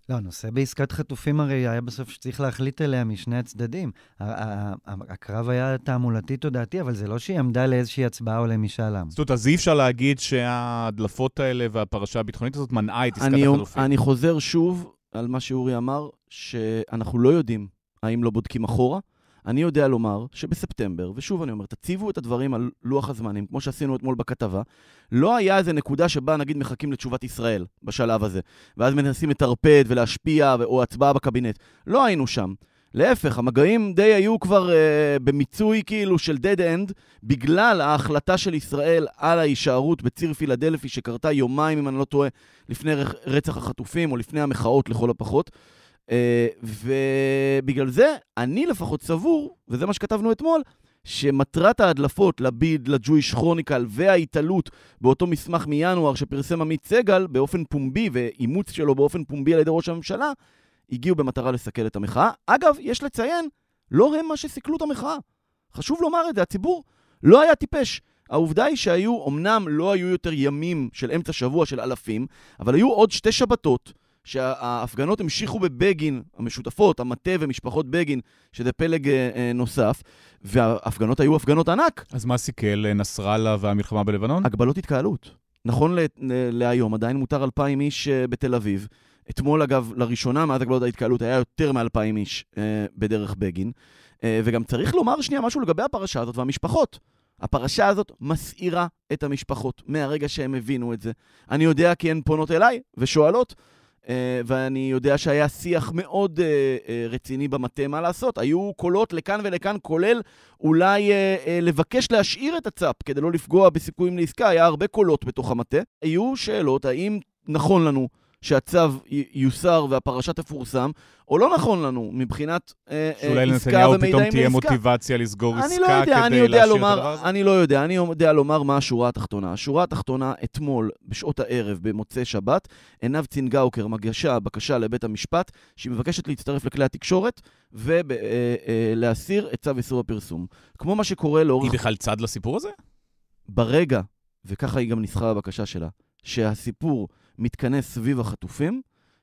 לא, הנושא בעסקת חטופים הרי היה בסוף שצריך להחליט עליה משני הצדדים. הקרב היה תעמולתי תודעתי, אבל זה לא שהיא עמדה לאיזושהי הצבעה או למשאל עם. זאת אומרת, אז אי אפשר להגיד שההדלפות האלה והפרשה הביטחונית הזאת מנעה את עסקת החטופים. אני חוזר שוב על מה שאורי אמר, שאנחנו לא יודעים האם לא בודקים אחורה. אני יודע לומר שבספטמבר, ושוב אני אומר, תציבו את הדברים על לוח הזמנים, כמו שעשינו אתמול בכתבה, לא היה איזה נקודה שבה נגיד מחכים לתשובת ישראל בשלב הזה, ואז מנסים לטרפד ולהשפיע, או הצבעה בקבינט. לא היינו שם. להפך, המגעים די היו כבר אה, במיצוי כאילו של dead end, בגלל ההחלטה של ישראל על ההישארות בציר פילדלפי שקרתה יומיים, אם אני לא טועה, לפני רצח החטופים, או לפני המחאות לכל הפחות. אה, ובגלל זה, אני לפחות סבור, וזה מה שכתבנו אתמול, שמטרת ההדלפות לביד, לג'ויש כרוניקל וההתעלות באותו מסמך מינואר שפרסם עמית סגל באופן פומבי ואימוץ שלו באופן פומבי על ידי ראש הממשלה, הגיעו במטרה לסכל את המחאה. אגב, יש לציין, לא הם מה שסיכלו את המחאה. חשוב לומר את זה, הציבור לא היה טיפש. העובדה היא שהיו, אמנם לא היו יותר ימים של אמצע שבוע של אלפים, אבל היו עוד שתי שבתות. שההפגנות המשיכו בבגין, המשותפות, המטה ומשפחות בגין, שזה פלג אה, אה, נוסף, וההפגנות היו הפגנות ענק. אז מה סיכל אה, נסראללה והמלחמה בלבנון? הגבלות התקהלות. נכון להיום, עדיין מותר 2,000 איש בתל אביב. אתמול, אגב, לראשונה מאז הגבלות ההתקהלות היה יותר מ-2,000 איש בדרך בגין. וגם צריך לומר שנייה משהו לגבי הפרשה הזאת והמשפחות. הפרשה הזאת מסעירה את המשפחות מהרגע שהם הבינו את זה. אני יודע כי הן פונות אליי ושואלות, אה, ואני יודע שהיה שיח מאוד אה, אה, רציני במטה מה לעשות. היו קולות לכאן ולכאן, כולל אולי לבקש להשאיר את הצאפ כדי לא לפגוע בסיכויים לעסקה, היה הרבה קולות בתוך המטה. היו שאלות האם נכון לנו שהצו יוסר והפרשה תפורסם, או לא נכון לנו מבחינת אה, אה עסקה ומידעים לעסקה. שאולי לנתניהו פתאום תהיה מוטיבציה לסגור לא עסקה לא יודע, כדי להשאיר את הדבר הזה? אני לא יודע, אני יודע לומר מה השורה התחתונה. השורה התחתונה, אתמול, בשעות הערב, במוצאי שבת, עינב צינגאוקר מגשה בקשה לבית המשפט, שהיא מבקשת להצטרף לכלי התקשורת ולהסיר אה, אה, את צו איסור הפרסום. כמו מה שקורה לאורך... היא בכלל צד לסיפור הזה? ברגע, וככה היא גם ניסחה בבקשה שלה, שהסיפור... מתכנס סביב החטופים,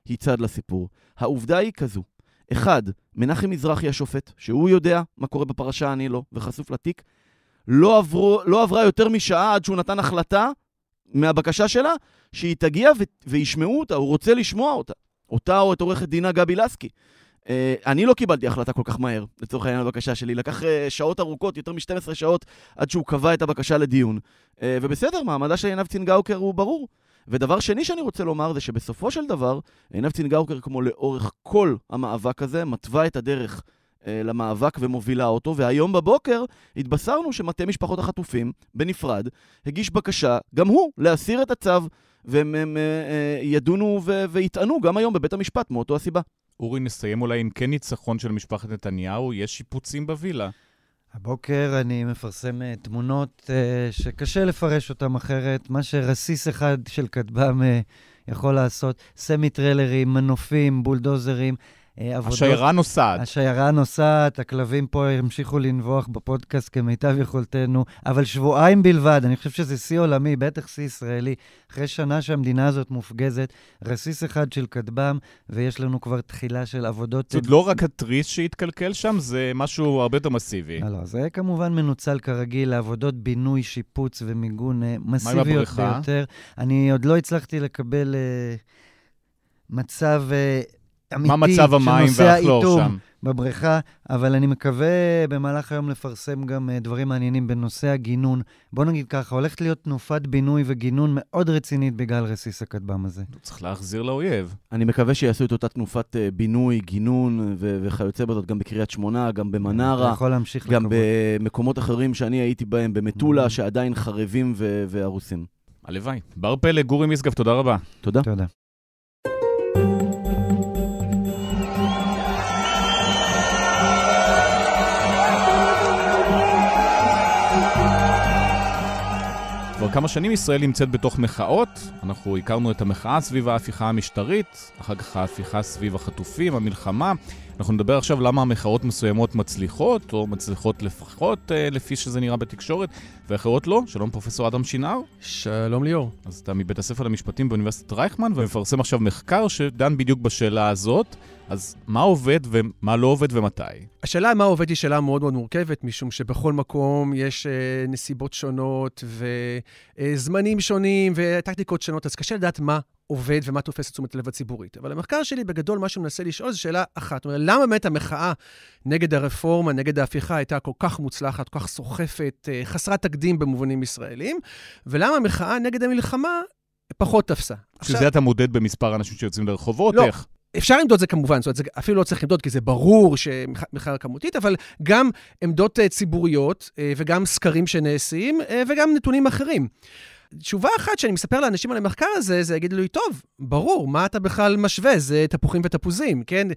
היא צד לסיפור. העובדה היא כזו, אחד, מנחם מזרחי השופט, שהוא יודע מה קורה בפרשה, אני לא, וחשוף לתיק, לא, עברו, לא עברה יותר משעה עד שהוא נתן החלטה מהבקשה שלה, שהיא תגיע ו- וישמעו אותה, הוא רוצה לשמוע אותה. אותה או את עורכת דינה גבי לסקי. Uh, אני לא קיבלתי החלטה כל כך מהר, לצורך העניין הבקשה שלי. לקח uh, שעות ארוכות, יותר מ-12 שעות, עד שהוא קבע את הבקשה לדיון. Uh, ובסדר, מעמדה של עינב צינגאוקר הוא ברור. ודבר שני שאני רוצה לומר זה שבסופו של דבר, עינב צינגאוקר, כמו לאורך כל המאבק הזה, מתווה את הדרך אה, למאבק ומובילה אותו, והיום בבוקר התבשרנו שמטה משפחות החטופים, בנפרד, הגיש בקשה, גם הוא, להסיר את הצו, והם הם, אה, אה ידונו ו- ויטענו גם היום בבית המשפט מאותו הסיבה. אורי, נסיים אולי עם כן ניצחון של משפחת נתניהו, יש שיפוצים בווילה. הבוקר אני מפרסם אה, תמונות אה, שקשה לפרש אותן אחרת. מה שרסיס אחד של כטב"ם אה, יכול לעשות, סמי טרלרים, מנופים, בולדוזרים. אה, עבודות. השיירה נוסעת. השיירה נוסעת, הכלבים פה המשיכו לנבוח בפודקאסט כמיטב יכולתנו, אבל שבועיים בלבד, אני חושב שזה שיא עולמי, בטח שיא ישראלי. אחרי שנה שהמדינה הזאת מופגזת, רסיס אחד של כטב"ם, ויש לנו כבר תחילה של עבודות... זאת לא רק התריס שהתקלקל שם, זה משהו הרבה יותר מסיבי. לא, לא, זה כמובן מנוצל כרגיל לעבודות בינוי, שיפוץ ומיגון אה, מסיביות ביותר. אני עוד לא הצלחתי לקבל אה, מצב... Uh, אמיתי, מה מצב המים והכלור שם. בבריכה, אבל אני מקווה במהלך היום לפרסם גם אה, דברים מעניינים בנושא הגינון. בוא נגיד ככה, הולכת להיות תנופת בינוי וגינון מאוד רצינית בגלל רסיס הכטב"ם הזה. לא צריך להחזיר לאויב. אני מקווה שיעשו את אותה תנופת אה, בינוי, גינון ו- וכיוצא בזאת גם בקריית שמונה, גם במנרה. אתה יכול להמשיך לקרוא. גם לכבוד. במקומות אחרים שאני הייתי בהם, במטולה, mm-hmm. שעדיין חרבים והרוסים. הלוואי. בר פלג, גורי משגב, תודה רבה. תודה. תודה. כמה שנים ישראל נמצאת בתוך מחאות. אנחנו הכרנו את המחאה סביב ההפיכה המשטרית, אחר כך ההפיכה סביב החטופים, המלחמה. אנחנו נדבר עכשיו למה המחאות מסוימות מצליחות, או מצליחות לפחות אה, לפי שזה נראה בתקשורת, ואחרות לא. שלום פרופסור אדם שנהר. שלום ליאור. אז אתה מבית הספר למשפטים באוניברסיטת רייכמן, ומפרסם עכשיו מחקר שדן בדיוק בשאלה הזאת. אז מה עובד ומה לא עובד ומתי? השאלה מה עובד היא שאלה מאוד מאוד מורכבת, משום שבכל מקום יש אה, נסיבות שונות וזמנים אה, שונים וטקטיקות שונות, אז קשה לדעת מה עובד ומה תופס את תשומת הלב הציבורית. אבל המחקר שלי, בגדול, מה שהוא מנסה לשאול זו שאלה אחת. אומרת, למה באמת המחאה נגד הרפורמה, נגד ההפיכה, הייתה כל כך מוצלחת, כל כך סוחפת, אה, חסרת תקדים במובנים ישראלים, ולמה המחאה נגד המלחמה פחות תפסה. שזה עכשיו... אתה מודד במספר האנשים שיוצאים לרחובות, לא, איך? אפשר למדוד זה כמובן, זאת אומרת, זה אפילו לא צריך למדוד, כי זה ברור שמחאה כמותית, אבל גם עמדות אה, ציבוריות אה, וגם סקרים שנעשים אה, וגם נתונים אחרים. תשובה אחת שאני מספר לאנשים על המחקר הזה, זה יגידו לי, טוב, ברור, מה אתה בכלל משווה? זה תפוחים ותפוזים, כן?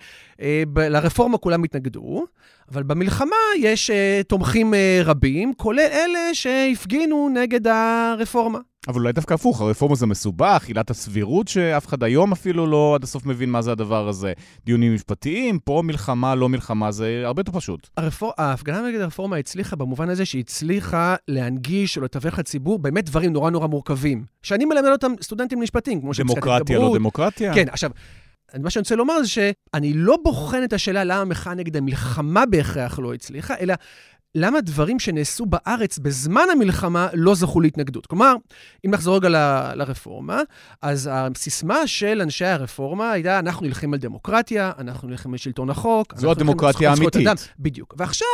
לרפורמה כולם התנגדו, אבל במלחמה יש תומכים רבים, כולל אלה שהפגינו נגד הרפורמה. אבל אולי דווקא הפוך, הרפורמה זה מסובך, עילת הסבירות שאף אחד היום אפילו לא עד הסוף מבין מה זה הדבר הזה. דיונים משפטיים, פה מלחמה, לא מלחמה, זה הרבה יותר פשוט. הרפור... ההפגנה נגד הרפורמה הצליחה במובן הזה שהיא הצליחה להנגיש או לתווך לציבור באמת דברים נורא נורא מורכבים, שאני מלמד אותם סטודנטים למשפטים, כמו שפסקת התגברות. דמוקרטיה, לא דמוקרטיה. כן, עכשיו... מה שאני רוצה לומר זה שאני לא בוחן את השאלה למה המחאה נגד המלחמה בהכרח לא הצליחה, אלא למה דברים שנעשו בארץ בזמן המלחמה לא זכו להתנגדות. כלומר, אם נחזור רגע ל- לרפורמה, אז הסיסמה של אנשי הרפורמה הייתה, אנחנו נלחמים על דמוקרטיה, אנחנו נלחמים על שלטון החוק. זו הדמוקרטיה האמיתית. בדיוק. ועכשיו,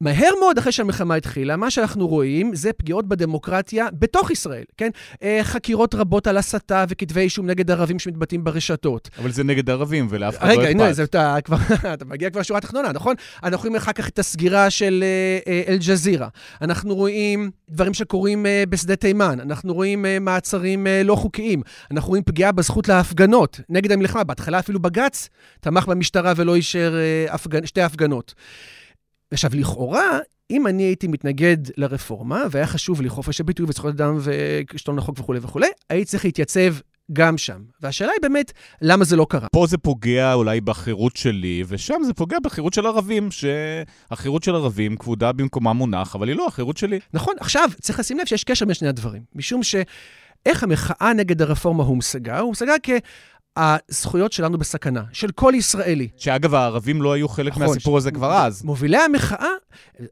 מהר מאוד אחרי שהמלחמה התחילה, מה שאנחנו רואים זה פגיעות בדמוקרטיה בתוך ישראל, כן? אה, חקירות רבות על הסתה וכתבי אישום נגד ערבים שמתבטאים ברשתות. אבל זה נגד ערבים, ולאף אחד לא אכפת. רגע, הנה, זה, אתה, כבר, אתה מגיע כבר לשורה התחתונה, נכון? אנחנו רואים אחר כך את הסגירה של אה, אה, אל-ג'זירה. אנחנו רואים דברים שקורים בשדה תימן. אנחנו רואים מעצרים לא חוקיים. אנחנו רואים פגיעה בזכות להפגנות נגד המלחמה. בהתחלה אפילו בג"ץ תמך במשטרה ולא אישר שתי הפגנות. עכשיו, לכאורה, אם אני הייתי מתנגד לרפורמה, והיה חשוב לי חופש הביטוי וזכויות אדם ושלטון החוק וכולי וכולי, הייתי צריך להתייצב גם שם. והשאלה היא באמת, למה זה לא קרה? פה זה פוגע אולי בחירות שלי, ושם זה פוגע בחירות של ערבים, שהחירות של ערבים כבודה במקומה מונח, אבל היא לא החירות שלי. נכון, עכשיו צריך לשים לב שיש קשר בין שני הדברים, משום ש... איך המחאה נגד הרפורמה הומשגה? הומשגה הזכויות שלנו בסכנה, של כל ישראלי. שאגב, הערבים לא היו חלק נכון, מהסיפור הזה כבר אז. מובילי המחאה,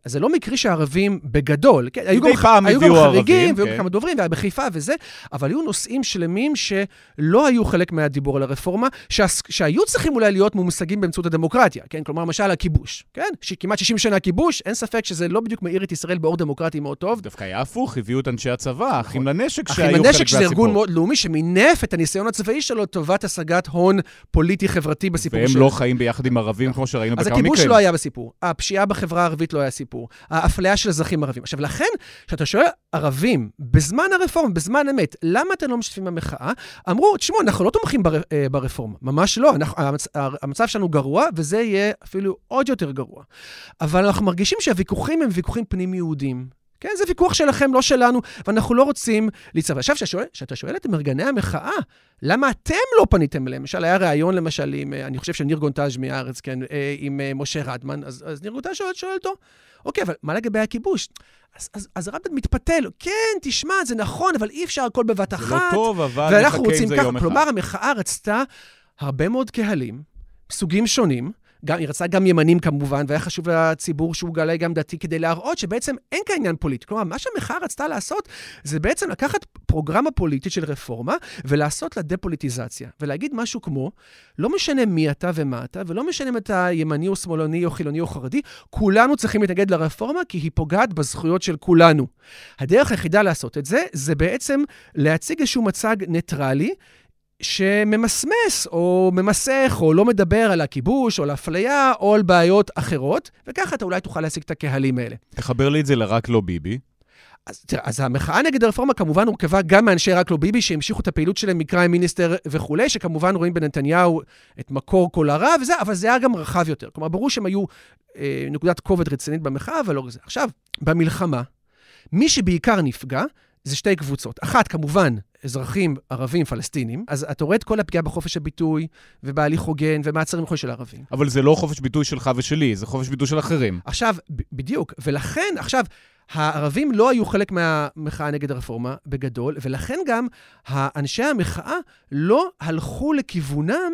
זה לא מקרי שהערבים בגדול, כן, היו, גם, פעם היו גם חריגים, והיו כן. כמה דוברים, והיה בחיפה וזה, אבל היו נושאים שלמים שלא היו חלק מהדיבור על הרפורמה, שה, שהיו צריכים אולי להיות מומשגים באמצעות הדמוקרטיה, כן? כלומר, למשל הכיבוש, כן? שכמעט 60 שנה כיבוש, אין ספק שזה לא בדיוק מאיר את ישראל באור דמוקרטי מאוד טוב. דווקא היה הפוך, הביאו את אנשי הצבא, אחים נכון. לנשק שהיו חלק מהסיפור. אחים לנשק זה ארגון מאוד לאומי שמינף את השגת הון פוליטי-חברתי בסיפור שלהם. והם של... לא חיים ביחד עם ערבים, כמו שראינו בכמה מקרים. אז הכיבוש לא היה בסיפור, הפשיעה בחברה הערבית לא היה סיפור, האפליה של אזרחים ערבים. עכשיו, לכן, כשאתה שואל ערבים, בזמן הרפורמה, בזמן אמת, למה אתם לא משתפים במחאה? אמרו, תשמעו, אנחנו לא תומכים בר... אה, ברפורמה, ממש לא, אנחנו, המצ... המצב שלנו גרוע, וזה יהיה אפילו עוד יותר גרוע. אבל אנחנו מרגישים שהוויכוחים הם ויכוחים פנים יהודים כן, זה ויכוח שלכם, לא שלנו, ואנחנו לא רוצים להצטרף. עכשיו, כשאתה שואל את מארגני המחאה, למה אתם לא פניתם אליהם? למשל, היה ריאיון, למשל, עם, אה, אני חושב, של ניר גונטאז' מהארץ, כן, אה, עם אה, משה רדמן, אז, אז ניר גונטאז' שואל, שואל אותו, אוקיי, אבל מה לגבי הכיבוש? אז, אז, אז רדמן מתפתל, כן, תשמע, זה נכון, אבל אי אפשר הכל בבת אחת. זה לא טוב, אבל נחכה עם זה יום אחד. כלומר, המחאה רצתה הרבה מאוד קהלים, סוגים שונים, גם, היא רצתה גם ימנים כמובן, והיה חשוב לציבור שהוא גלה גם דתי כדי להראות שבעצם אין כאן עניין פוליטי. כלומר, מה שהמחאה רצתה לעשות זה בעצם לקחת פרוגרמה פוליטית של רפורמה ולעשות לה דה-פוליטיזציה. ולהגיד משהו כמו, לא משנה מי אתה ומה אתה, ולא משנה אם אתה ימני או שמאלני או חילוני או חרדי, כולנו צריכים להתנגד לרפורמה כי היא פוגעת בזכויות של כולנו. הדרך היחידה לעשות את זה, זה בעצם להציג איזשהו מצג ניטרלי, שממסמס או ממסך או לא מדבר על הכיבוש או על אפליה או על בעיות אחרות, וככה אתה אולי תוכל להשיג את הקהלים האלה. תחבר לי את זה ל"רק לא ביבי". אז, תראה, אז המחאה נגד הרפורמה כמובן הורכבה גם מאנשי רק לא ביבי, שהמשיכו את הפעילות שלהם מקריים מיניסטר וכולי, שכמובן רואים בנתניהו את מקור כל הרע וזה, אבל זה היה גם רחב יותר. כלומר, ברור שהם היו אה, נקודת כובד רצינית במחאה, אבל לא זה. עכשיו, במלחמה, מי שבעיקר נפגע זה שתי קבוצות. אחת, כמובן, אזרחים ערבים פלסטינים, אז אתה רואה את כל הפגיעה בחופש הביטוי ובהליך הוגן ומעצרים וכו' של ערבים. אבל זה לא חופש ביטוי שלך ושלי, זה חופש ביטוי של אחרים. עכשיו, בדיוק, ולכן, עכשיו... הערבים לא היו חלק מהמחאה נגד הרפורמה בגדול, ולכן גם אנשי המחאה לא הלכו לכיוונם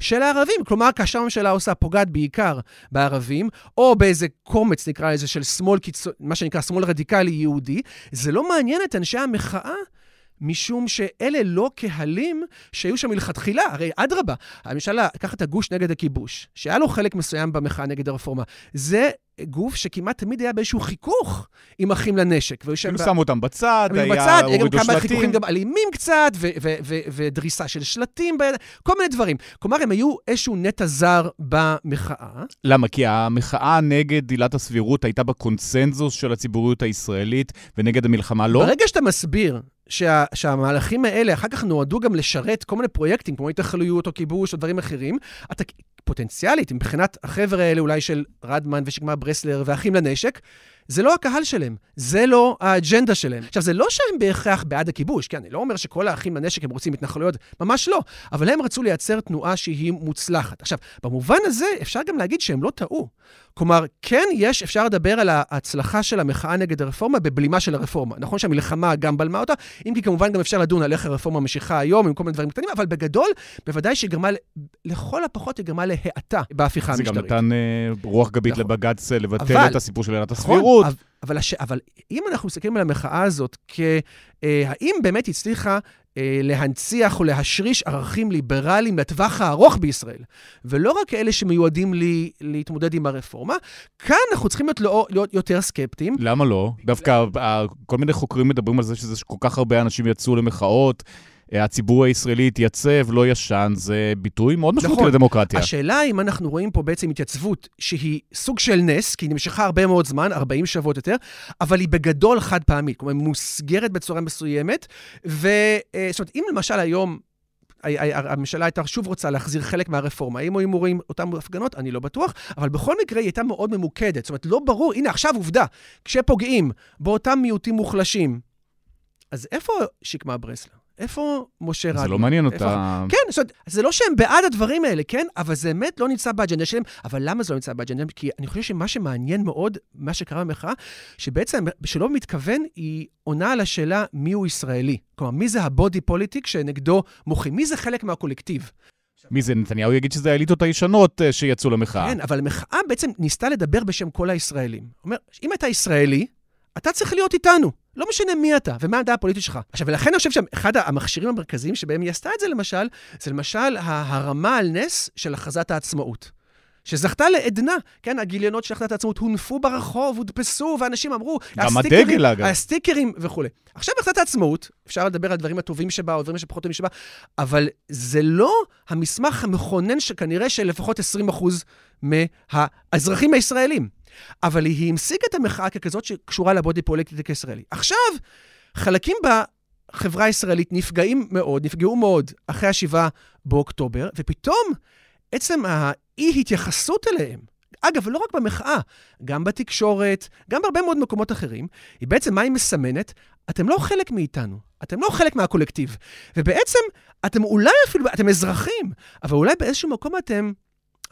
של הערבים. כלומר, כאשר הממשלה עושה, פוגעת בעיקר בערבים, או באיזה קומץ, נקרא לזה, של שמאל קיצוני, מה שנקרא שמאל רדיקלי יהודי, זה לא מעניין את אנשי המחאה משום שאלה לא קהלים שהיו שם מלכתחילה. הרי אדרבה, הממשלה, קח את הגוש נגד הכיבוש, שהיה לו חלק מסוים במחאה נגד הרפורמה. זה גוף שכמעט תמיד היה באיזשהו חיכוך עם אחים לנשק. כאילו שמו אותם בצד, היה הורידו שלטים. היה גם כמה חיכוכים גם אלימים קצת, ודריסה של שלטים, כל מיני דברים. כלומר, הם היו איזשהו נטע זר במחאה. למה? כי המחאה נגד עילת הסבירות הייתה בקונסנזוס של הציבוריות הישראלית, ונגד המלחמה לא? ברגע שאתה מסביר שה, שהמהלכים האלה אחר כך נועדו גם לשרת כל מיני פרויקטים, כמו התנחלויות או כיבוש או דברים אחרים, אתה פוטנציאלית, מבחינת החבר'ה האלה אולי של רדמן ושקמה ברסלר ואחים לנשק, זה לא הקהל שלהם, זה לא האג'נדה שלהם. עכשיו, זה לא שהם בהכרח בעד הכיבוש, כי כן, אני לא אומר שכל האחים לנשק הם רוצים התנחלויות, ממש לא, אבל הם רצו לייצר תנועה שהיא מוצלחת. עכשיו, במובן הזה אפשר גם להגיד שהם לא טעו. כלומר, כן יש, אפשר לדבר על ההצלחה של המחאה נגד הרפורמה בבלימה של הרפורמה. נכון שהמלחמה גם בלמה אותה, אם כי כמובן גם אפשר לדון על איך הרפורמה ממשיכה היום, עם כל מיני דברים קטנים, אבל בגדול, בוודאי שהיא גרמה, לכל הפחות היא גרמה להאטה בהפיכה המשטרית. זה גם נתן אה, רוח גבית נכון. לבג"ץ אה, לבטל אבל, את הסיפור של עילת נכון. הסבירות. נכון, הזאת. אבל, הש... אבל אם אנחנו מסתכלים על המחאה הזאת כהאם אה, באמת הצליחה אה, להנציח או להשריש ערכים ליברליים לטווח הארוך בישראל, ולא רק אלה שמיועדים לי, להתמודד עם הרפורמה, כאן אנחנו צריכים להיות, לא, להיות יותר סקפטיים. למה לא? דווקא כל מיני חוקרים מדברים על זה שכל כך הרבה אנשים יצאו למחאות. הציבור הישראלי התייצב, לא ישן, זה ביטוי מאוד משמעותי נכון. לדמוקרטיה. השאלה אם אנחנו רואים פה בעצם התייצבות שהיא סוג של נס, כי היא נמשכה הרבה מאוד זמן, 40 שבועות יותר, אבל היא בגדול חד פעמית, כלומר מוסגרת בצורה מסוימת, ו... אה, זאת אומרת, אם למשל היום הממשלה הייתה שוב רוצה להחזיר חלק מהרפורמה. האם היו מורים אותן הפגנות? אני לא בטוח, אבל בכל מקרה היא הייתה מאוד ממוקדת. זאת אומרת, לא ברור, הנה עכשיו עובדה, כשפוגעים באותם מיעוטים מוחלשים, אז איפה שקמה ברסלר? איפה משה רדמן? זה לא מעניין איפה... אותה. כן, זאת אומרת, זה לא שהם בעד הדברים האלה, כן? אבל זה באמת לא נמצא באג'נדה שלהם. אבל למה זה לא נמצא באג'נדה? כי אני חושב שמה שמעניין מאוד, מה שקרה במחאה, שבעצם, שלא מתכוון, היא עונה על השאלה מי הוא ישראלי. כלומר, מי זה הבודי פוליטיק שנגדו מוחים? מי זה חלק מהקולקטיב? מי זה? נתניהו יגיד שזה האליטות הישנות אה, שיצאו למחאה. כן, אבל המחאה בעצם ניסתה לדבר בשם כל הישראלים. אומר, אם אתה ישראלי, אתה צריך להיות איתנו. לא משנה מי אתה ומה הדעה הפוליטית שלך. עכשיו, ולכן אני חושב שאחד המכשירים המרכזיים שבהם היא עשתה את זה, למשל, זה למשל ההרמה על נס של הכרזת העצמאות. שזכתה לעדנה, כן, הגיליונות של החלטת העצמאות הונפו ברחוב, הודפסו, ואנשים אמרו, גם הסטיקרים, הדגל, אגב. הסטיקרים וכולי. עכשיו החלטת העצמאות, אפשר לדבר על דברים הטובים שבה, או דברים שפחות טובים שבה, אבל זה לא המסמך המכונן שכנראה של לפחות 20% מהאזרחים הישראלים. אבל היא המשיגה את המחאה ככזאת שקשורה לבודי פוליטיק הישראלי. עכשיו, חלקים בחברה הישראלית נפגעים מאוד, נפגעו מאוד אחרי השבעה באוקטובר, ופתאום עצם האי-התייחסות אליהם, אגב, לא רק במחאה, גם בתקשורת, גם בהרבה מאוד מקומות אחרים, היא בעצם, מה היא מסמנת? אתם לא חלק מאיתנו, אתם לא חלק מהקולקטיב. ובעצם, אתם אולי אפילו, אתם אזרחים, אבל אולי באיזשהו מקום אתם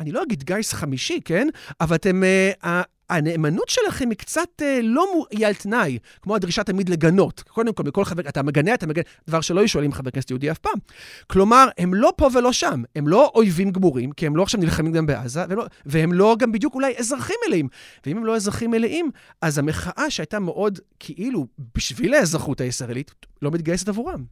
אני לא אגיד גיס חמישי, כן? אבל אתם... אה, הנאמנות שלכם היא קצת אה, לא מ... היא על תנאי, כמו הדרישה תמיד לגנות. קודם כל, מכל חבר, אתה מגנה, אתה מגנה, דבר שלא היו שואלים חבר כנסת יהודי אף פעם. כלומר, הם לא פה ולא שם. הם לא אויבים גמורים, כי הם לא עכשיו נלחמים גם בעזה, והם לא, והם לא גם בדיוק אולי אזרחים מלאים. ואם הם לא אזרחים מלאים, אז המחאה שהייתה מאוד, כאילו, בשביל האזרחות הישראלית, לא מתגייסת עבורם.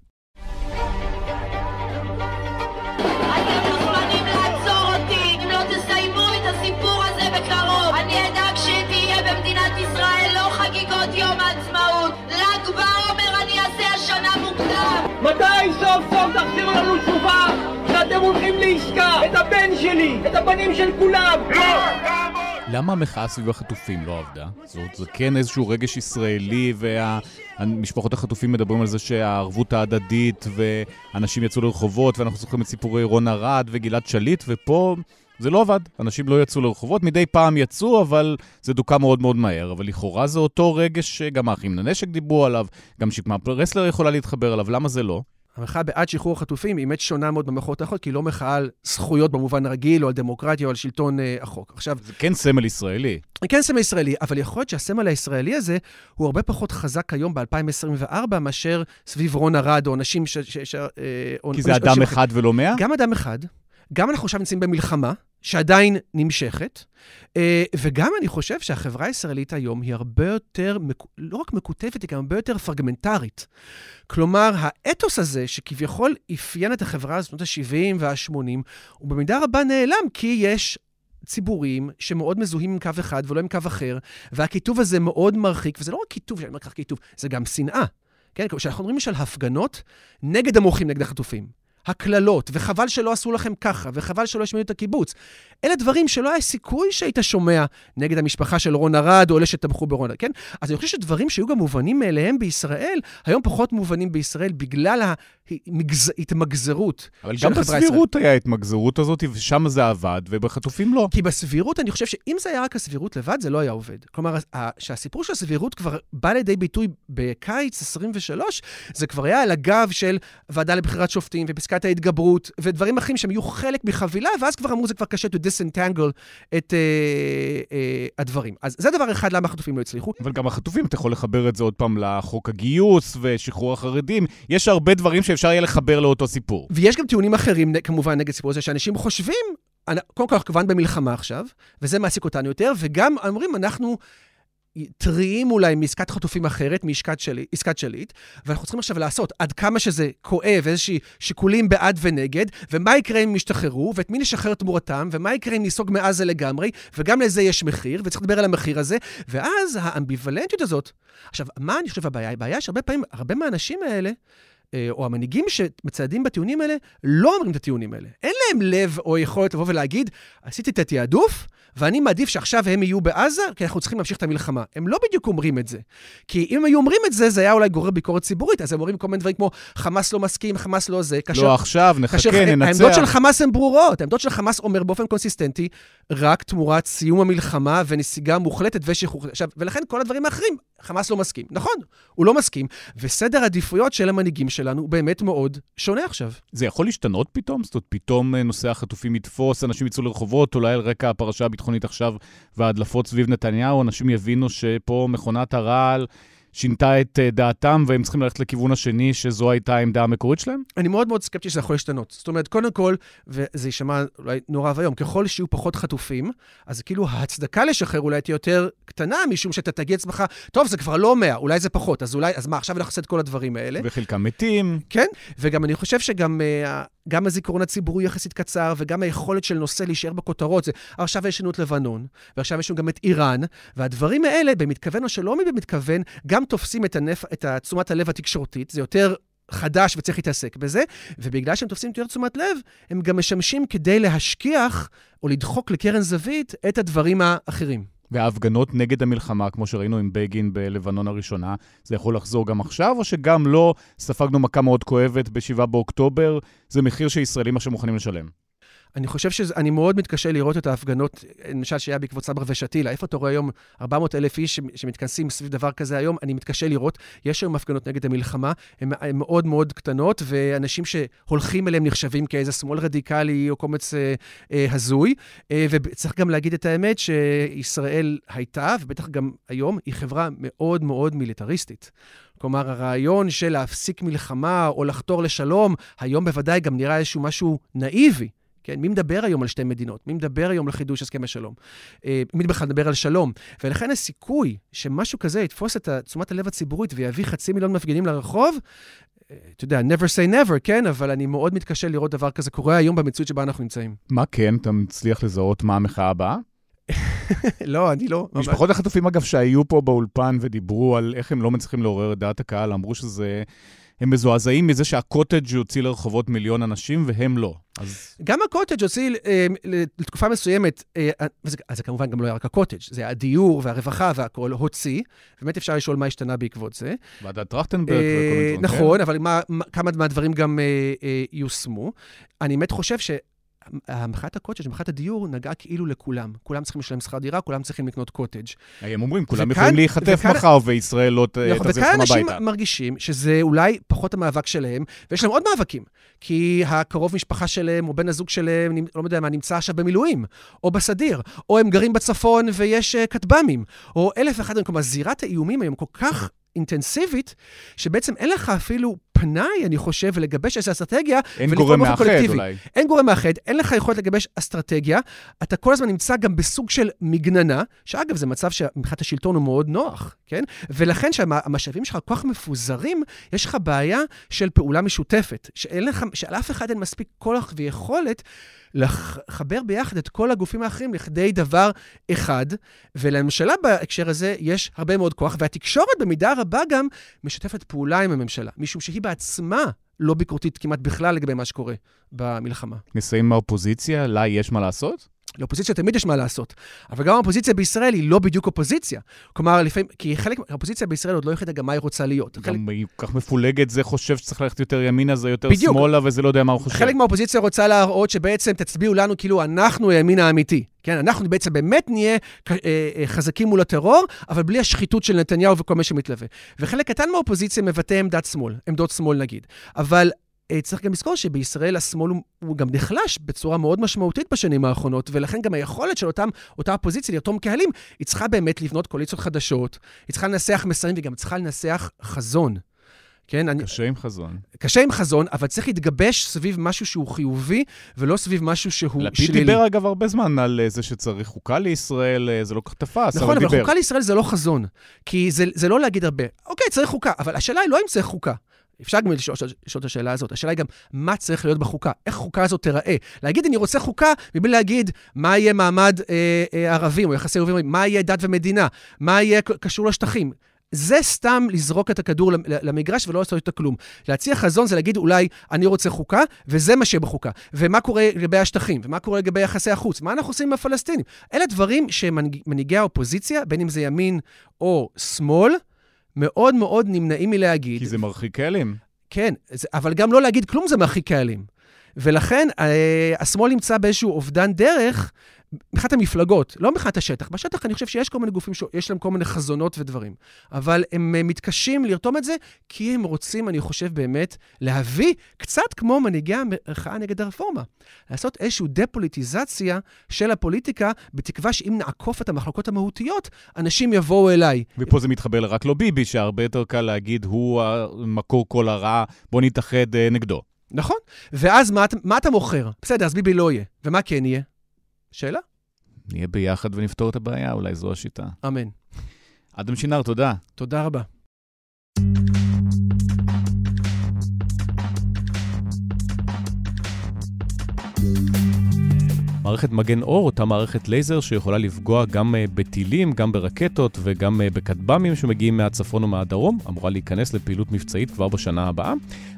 מתי סוף סוף תחזירו לנו תשובה שאתם הולכים לעסקה? את הבן שלי, את הבנים של כולם! לא! למה המחאה סביב החטופים לא עבדה? זאת, זה כן איזשהו רגש ישראלי, והמשפחות וה... החטופים מדברים על זה שהערבות ההדדית, ואנשים יצאו לרחובות, ואנחנו זוכרים את סיפורי רון ארד וגלעד שליט, ופה זה לא עבד, אנשים לא יצאו לרחובות, מדי פעם יצאו, אבל זה דוכא מאוד מאוד מהר. אבל לכאורה זה אותו רגש שגם האחים לנשק דיברו עליו, גם שקמה פרסלר יכולה להתחבר אליו, למה זה לא? המחאה בעד שחרור החטופים היא באמת שונה מאוד במחאות האחרות, כי היא לא מחאה על זכויות במובן הרגיל, או על דמוקרטיה, או על שלטון אה, החוק. עכשיו... זה כן סמל ישראלי. כן סמל ישראלי, אבל יכול להיות שהסמל הישראלי הזה הוא הרבה פחות חזק היום ב-2024 מאשר סביב רון ארד, או אנשים ש... ש, ש אה, כי או, זה או, אדם אחד ולא מאה? גם אדם אחד. גם אנחנו עכשיו נמצאים במלחמה, שעדיין נמשכת. אה, וגם אני חושב שהחברה הישראלית היום היא הרבה יותר, לא רק מקוטבת, היא גם הרבה יותר פרגמנטרית. כלומר, האתוס הזה, שכביכול אפיין את החברה הזאת שנות ה-70 וה-80, הוא במידה רבה נעלם, כי יש ציבורים שמאוד מזוהים עם קו אחד ולא עם קו אחר, והקיטוב הזה מאוד מרחיק, וזה לא רק קיטוב, שאני אומר כך קיטוב, זה גם שנאה. כן, כשאנחנו אומרים למשל הפגנות נגד המוחים, נגד החטופים. הקללות, וחבל שלא עשו לכם ככה, וחבל שלא השמיעו את הקיבוץ. אלה דברים שלא היה סיכוי שהיית שומע נגד המשפחה של רון ארד, או אלה שתמכו ברון ארד, כן? אז אני חושב שדברים שהיו גם מובנים מאליהם בישראל, היום פחות מובנים בישראל בגלל ההתמגזרות אבל גם בסבירות היה ההתמגזרות הזאת, ושם זה עבד, ובחטופים לא. כי בסבירות, אני חושב שאם זה היה רק הסבירות לבד, זה לא היה עובד. כלומר, שהסיפור של הסבירות כבר בא לידי ביטוי בקיץ 23, זה כבר היה על הגב של ועדה לבחירת שופטים ופסקה פסקת ההתגברות, ודברים אחרים שהם יהיו חלק מחבילה, ואז כבר אמרו, זה כבר קשה to disentangle את אה, אה, הדברים. אז זה דבר אחד למה החטופים לא הצליחו. אבל גם החטופים, אתה יכול לחבר את זה עוד פעם לחוק הגיוס ושחרור החרדים. יש הרבה דברים שאפשר יהיה לחבר לאותו סיפור. ויש גם טיעונים אחרים, כמובן, נגד סיפור הזה, שאנשים חושבים קודם כל, אנחנו כמובן במלחמה עכשיו, וזה מעסיק אותנו יותר, וגם אומרים, אנחנו טריים אולי מעסקת חטופים אחרת, מעסקת שלי, שליט, ואנחנו צריכים עכשיו לעשות עד כמה שזה כואב, איזשהי שיקולים בעד ונגד, ומה יקרה אם הם ישתחררו, ואת מי נשחרר תמורתם, ומה יקרה אם ניסוג מעזה לגמרי, וגם לזה יש מחיר, וצריך לדבר על המחיר הזה, ואז האמביוולנטיות הזאת. עכשיו, מה אני חושב הבעיה? הבעיה שהרבה פעמים, הרבה מהאנשים האלה, אה, או המנהיגים שמציידים בטיעונים האלה, לא אומרים את הטיעונים האלה. אין להם לב או יכולת לבוא ולהגיד, עשיתי את התעדוף, ואני מעדיף שעכשיו הם יהיו בעזה, כי אנחנו צריכים להמשיך את המלחמה. הם לא בדיוק אומרים את זה. כי אם היו אומרים את זה, זה היה אולי גורר ביקורת ציבורית. אז הם אומרים כל מיני דברים כמו, חמאס לא מסכים, חמאס לא זה. לא כאשר, לא עכשיו, נחכה, כאשר, ננצח. העמדות של חמאס הן ברורות. העמדות של חמאס אומר באופן קונסיסטנטי, רק תמורת סיום המלחמה ונסיגה מוחלטת ושחרור. עכשיו, ולכן כל הדברים האחרים, חמאס לא מסכים. נכון, הוא לא מסכים. וסדר עדיפויות של המנהיגים שלנו הוא באמת מאוד שונה עכשיו. זה יכול להשתנות פתאום? זאת אומרת, פתאום אה, נושא החטופים יתפוס, אנשים יצאו לרחובות, אולי על רקע הפרשה הביטחונית עכשיו וההדלפות סביב נתניהו, אנשים יבינו שפה מכונת הרעל... שינתה את אה, דעתם והם צריכים ללכת לכיוון השני, שזו הייתה העמדה המקורית שלהם? אני מאוד מאוד סקפטי שזה יכול להשתנות. זאת אומרת, קודם כל, וזה יישמע אולי נורא ואיום, ככל שיהיו פחות חטופים, אז כאילו ההצדקה לשחרר אולי תהיה יותר קטנה, משום שאתה תגיד לעצמך, טוב, זה כבר לא 100, אולי זה פחות, אז אולי, אז מה, עכשיו אנחנו נעשה את כל הדברים האלה. וחלקם מתים. כן, וגם אני חושב שגם... אה, גם הזיכרון הציבורי יחסית קצר, וגם היכולת של נושא להישאר בכותרות. זה, עכשיו יש לנו את לבנון, ועכשיו יש לנו גם את איראן, והדברים האלה, במתכוון או שלא במתכוון, גם תופסים את, הנפ... את תשומת הלב התקשורתית. זה יותר חדש וצריך להתעסק בזה, ובגלל שהם תופסים יותר תשומת לב, הם גם משמשים כדי להשכיח או לדחוק לקרן זווית את הדברים האחרים. וההפגנות נגד המלחמה, כמו שראינו עם בגין בלבנון הראשונה, זה יכול לחזור גם עכשיו, או שגם לא ספגנו מכה מאוד כואבת ב-7 באוקטובר? זה מחיר שישראלים עכשיו מוכנים לשלם. אני חושב שאני מאוד מתקשה לראות את ההפגנות, למשל שהיה בעקבות סברה ושתילה. איפה אתה רואה היום 400 אלף איש שמתכנסים סביב דבר כזה היום? אני מתקשה לראות. יש היום הפגנות נגד המלחמה, הן מאוד מאוד קטנות, ואנשים שהולכים אליהם נחשבים כאיזה שמאל רדיקלי או קומץ אה, אה, הזוי. אה, וצריך גם להגיד את האמת שישראל הייתה, ובטח גם היום, היא חברה מאוד מאוד מיליטריסטית. כלומר, הרעיון של להפסיק מלחמה או לחתור לשלום, היום בוודאי גם נראה איזשהו משהו נאיבי. כן? מי מדבר היום על שתי מדינות? מי מדבר היום על חידוש הסכם השלום? אה, מי בכלל מדבר על שלום? ולכן הסיכוי שמשהו כזה יתפוס את תשומת הלב הציבורית ויביא חצי מיליון מפגינים לרחוב, אה, אתה יודע, never say never, כן? אבל אני מאוד מתקשה לראות דבר כזה קורה היום במציאות שבה אנחנו נמצאים. מה כן? אתה מצליח לזהות מה המחאה הבאה? לא, אני לא. משפחות החטופים, אגב, שהיו פה באולפן ודיברו על איך הם לא מצליחים לעורר את דעת הקהל, אמרו שזה הם מזועזעים מזה שהקוטג' הוציא לרחובות מיליון אנשים והם לא. אז... גם הקוטג' הוציא אה, לתקופה מסוימת, אה, וזה, אז זה כמובן גם לא היה רק הקוטג', זה הדיור והרווחה והכול הוציא. באמת אפשר לשאול מה השתנה בעקבות זה. ועדת טרכטנברג אה, וכל מיני דברים. אה, נכון, כן. אבל מה, מה, כמה מהדברים גם אה, אה, יושמו. אני באמת חושב ש... המחאת הקוטג', מחאת הדיור, נגעה כאילו לכולם. כולם צריכים לשלם שכר דירה, כולם צריכים לקנות קוטג'. הם אומרים, כולם וכאן, יכולים להיחטף וכאן, מחר וישראל לא נכון, תחזיר אותם הביתה. וכאן אנשים מרגישים שזה אולי פחות המאבק שלהם, ויש להם עוד מאבקים. כי הקרוב משפחה שלהם, או בן הזוג שלהם, לא יודע מה, נמצא עכשיו במילואים, או בסדיר, או הם גרים בצפון ויש אה, כטב"מים, או אלף ואחד כלומר, זירת האיומים היום כל כך אינטנסיבית, שבעצם אין לך אפילו פנאי, אני חושב, לגבש איזו אסטרטגיה. אין גורם מאחד קולקטיבי. אולי. אין גורם מאחד, אין לך יכולת לגבש אסטרטגיה. אתה כל הזמן נמצא גם בסוג של מגננה, שאגב, זה מצב שמבחינת השלטון הוא מאוד נוח, כן? ולכן כשהמשאבים שלך כל כך מפוזרים, יש לך בעיה של פעולה משותפת, שאין לך, שעל אף אחד אין מספיק כוח ויכולת לחבר ביחד את כל הגופים האחרים לכדי דבר אחד, ולממשלה בהקשר הזה יש הרבה מאוד כוח, והתקשורת במידה רבה גם משתפת פעולה עם הממשלה, משום שהיא בעצמה לא ביקורתית כמעט בכלל לגבי מה שקורה במלחמה. נסיים מהאופוזיציה, לה יש מה לעשות? לאופוזיציה תמיד יש מה לעשות, אבל גם האופוזיציה בישראל היא לא בדיוק אופוזיציה. כלומר, לפעמים, כי חלק, האופוזיציה בישראל עוד לא יחידה גם מה היא רוצה להיות. גם חלק... היא כל כך מפולגת, זה חושב שצריך ללכת יותר ימינה, זה יותר בדיוק. שמאלה, וזה לא יודע מה הוא חושב. חלק מהאופוזיציה רוצה להראות שבעצם תצביעו לנו כאילו אנחנו הימין האמיתי. כן, אנחנו בעצם באמת נהיה אה, אה, חזקים מול הטרור, אבל בלי השחיתות של נתניהו וכל מה שמתלווה. וחלק קטן מהאופוזיציה מבטא עמדת שמאל, עמדות שמאל נגיד. אבל אה, צריך גם לזכור שבישראל השמאל הוא הוא גם נחלש בצורה מאוד משמעותית בשנים האחרונות, ולכן גם היכולת של אותם, אותה אופוזיציה לרתום קהלים, היא צריכה באמת לבנות קואליציות חדשות, היא צריכה לנסח מסרים והיא גם צריכה לנסח חזון. כן, אני... קשה עם חזון. קשה עם חזון, אבל צריך להתגבש סביב משהו שהוא חיובי, ולא סביב משהו שהוא לפיד שלילי. לפיד דיבר, אגב, הרבה זמן על אה, זה שצריך חוקה לישראל, אה, זה לא כך תפס, נכון, אבל, אבל חוקה לישראל זה לא חזון, כי זה, זה לא להגיד הרבה. אוקיי, צריך חוקה, אבל השאלה היא לא אם צריך חוקה, אפשר גם לשאול, את השאלה הזאת. השאלה היא גם, מה צריך להיות בחוקה? איך החוקה הזאת תיראה? להגיד, אני רוצה חוקה, מבלי להגיד מה יהיה מעמד אה, אה, ערבים או יחסי ערבים, מה יהיה דת ומדינה, מה יהיה קשור לשטחים. זה סתם לזרוק את הכדור למגרש ולא לעשות איתו כלום. להציע חזון זה להגיד, אולי אני רוצה חוקה, וזה מה שיהיה בחוקה. ומה קורה לגבי השטחים, ומה קורה לגבי יחסי החוץ, מה אנחנו עושים עם הפלסטינים. אלה דברים שמנהיגי האופוזיציה, בין אם זה ימין או שמאל, מאוד מאוד נמנעים מלהגיד. כי זה מרחיק אלים. כן, אבל גם לא להגיד כלום זה מרחיק אלים. ולכן אה, השמאל נמצא באיזשהו אובדן דרך מבחינת המפלגות, לא מבחינת השטח. בשטח אני חושב שיש כל מיני גופים שיש להם כל מיני חזונות ודברים, אבל הם אה, מתקשים לרתום את זה, כי הם רוצים, אני חושב באמת, להביא, קצת כמו מנהיגי המחאה נגד הרפורמה, לעשות איזושהי דה-פוליטיזציה של הפוליטיקה, בתקווה שאם נעקוף את המחלוקות המהותיות, אנשים יבואו אליי. ופה זה מתחבר רק לא ביבי, שהרבה יותר קל להגיד, הוא מקור כל הרע, בוא נתאחד אה, נגדו. נכון, ואז מה, מה אתה מוכר? בסדר, אז ביבי לא יהיה. ומה כן יהיה? שאלה? נהיה ביחד ונפתור את הבעיה, אולי זו השיטה. אמן. אדם שינר, תודה. תודה רבה. מערכת מגן אור, אותה מערכת לייזר שיכולה לפגוע גם אה, בטילים, גם ברקטות וגם אה, בכטב"מים שמגיעים מהצפון או מהדרום, אמורה להיכנס לפעילות מבצעית כבר בשנה הבאה.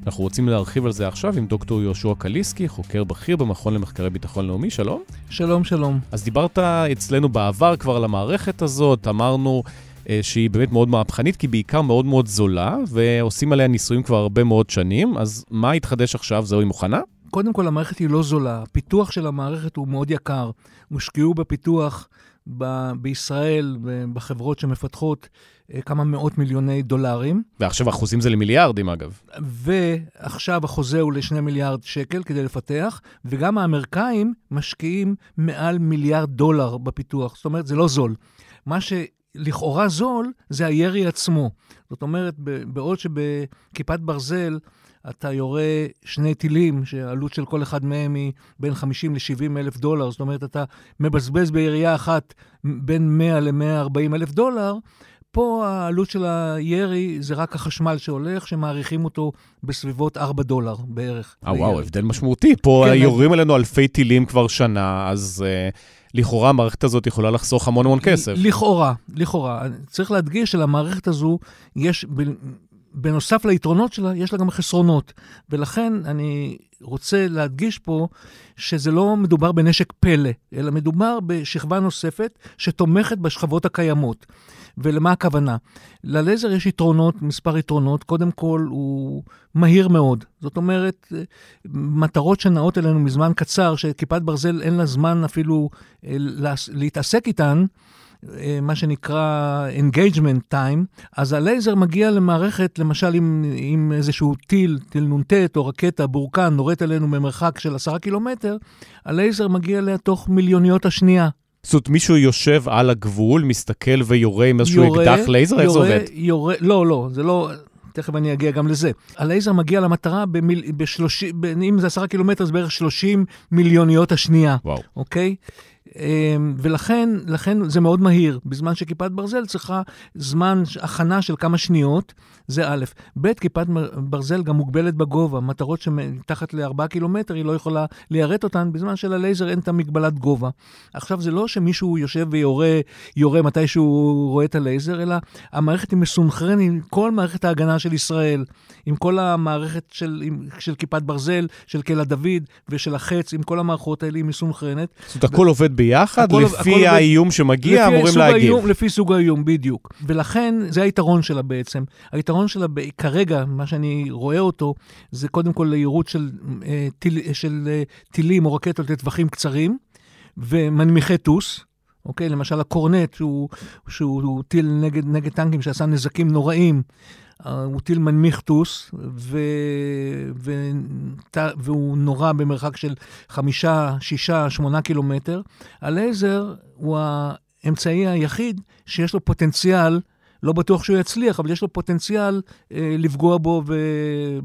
אנחנו רוצים להרחיב על זה עכשיו עם דוקטור יהושע קליסקי, חוקר בכיר במכון למחקרי ביטחון לאומי, שלום. שלום, שלום. אז דיברת אצלנו בעבר כבר על המערכת הזאת, אמרנו... אה, שהיא באמת מאוד מהפכנית, כי בעיקר מאוד מאוד זולה, ועושים עליה ניסויים כבר הרבה מאוד שנים, אז מה התחדש עכשיו? זהו, היא מוכנה? קודם כל, המערכת היא לא זולה. הפיתוח של המערכת הוא מאוד יקר. הושקעו בפיתוח ב- בישראל, בחברות שמפתחות, אה, כמה מאות מיליוני דולרים. ועכשיו החוזים זה למיליארדים, אגב. ועכשיו החוזה הוא לשני מיליארד שקל כדי לפתח, וגם האמריקאים משקיעים מעל מיליארד דולר בפיתוח. זאת אומרת, זה לא זול. מה ש... לכאורה זול, זה הירי עצמו. זאת אומרת, בעוד שבכיפת ברזל אתה יורה שני טילים, שהעלות של כל אחד מהם היא בין 50 ל-70 אלף דולר, זאת אומרת, אתה מבזבז בירייה אחת בין 100 ל-140 אלף דולר, פה העלות של הירי זה רק החשמל שהולך, שמעריכים אותו בסביבות 4 דולר בערך. אה, וואו, הבדל משמעותי. פה כן, יורים עלינו אלפי טילים כבר שנה, אז אה, לכאורה המערכת הזאת יכולה לחסוך המון המון כסף. לכאורה, לכאורה. צריך להדגיש שלמערכת הזו יש בנוסף ליתרונות שלה, יש לה גם חסרונות. ולכן אני רוצה להדגיש פה שזה לא מדובר בנשק פלא, אלא מדובר בשכבה נוספת שתומכת בשכבות הקיימות. ולמה הכוונה? ללייזר יש יתרונות, מספר יתרונות. קודם כל, הוא מהיר מאוד. זאת אומרת, מטרות שנעות אלינו מזמן קצר, שכיפת ברזל אין לה זמן אפילו אה, להתעסק איתן, אה, מה שנקרא engagement time, אז הלייזר מגיע למערכת, למשל עם, עם איזשהו טיל, טיל נ"ט או רקטה, בורקן, נורית עלינו ממרחק של עשרה קילומטר, הלייזר מגיע אליה תוך מיליוניות השנייה. זאת אומרת, מישהו יושב על הגבול, מסתכל ויורה עם איזשהו יורה, אקדח לייזר? איך זה עובד? יורה, לא, לא, זה לא... תכף אני אגיע גם לזה. הלייזר מגיע למטרה, במיל, בשלוש, ב, אם זה עשרה קילומטר, זה בערך 30 מיליוניות השנייה. וואו. אוקיי? אמ, ולכן לכן זה מאוד מהיר, בזמן שכיפת ברזל צריכה זמן הכנה של כמה שניות, זה א', ב', כיפת ברזל גם מוגבלת בגובה, מטרות שמתחת ל-4 קילומטר היא לא יכולה ליירט אותן, בזמן שללייזר אין את המגבלת גובה. עכשיו זה לא שמישהו יושב ויורה יורה מתי שהוא רואה את הלייזר, אלא המערכת היא מסונכרנת עם כל מערכת ההגנה של ישראל, עם כל המערכת של, עם, של כיפת ברזל, של קלע דוד ושל החץ, עם כל המערכות האלה היא מסונכרנת. זאת אומרת, הכל עובד ביחד, לפי הכל האיום ב... שמגיע, לפי אמורים להגיב. האיום, לפי סוג האיום, בדיוק. ולכן, זה היתרון שלה בעצם. היתרון שלה ב... כרגע, מה שאני רואה אותו, זה קודם כל יירוט של, אה, טיל, של אה, טילים או רקטות לטווחים קצרים, ומנמיכי טוס. אוקיי? למשל הקורנט, שהוא, שהוא, שהוא טיל נגד, נגד טנקים שעשה נזקים נוראים. הוא טיל מנמיך טוס, ו... ו... והוא נורה במרחק של חמישה, שישה, שמונה קילומטר. הלייזר הוא האמצעי היחיד שיש לו פוטנציאל, לא בטוח שהוא יצליח, אבל יש לו פוטנציאל אה, לפגוע בו ו...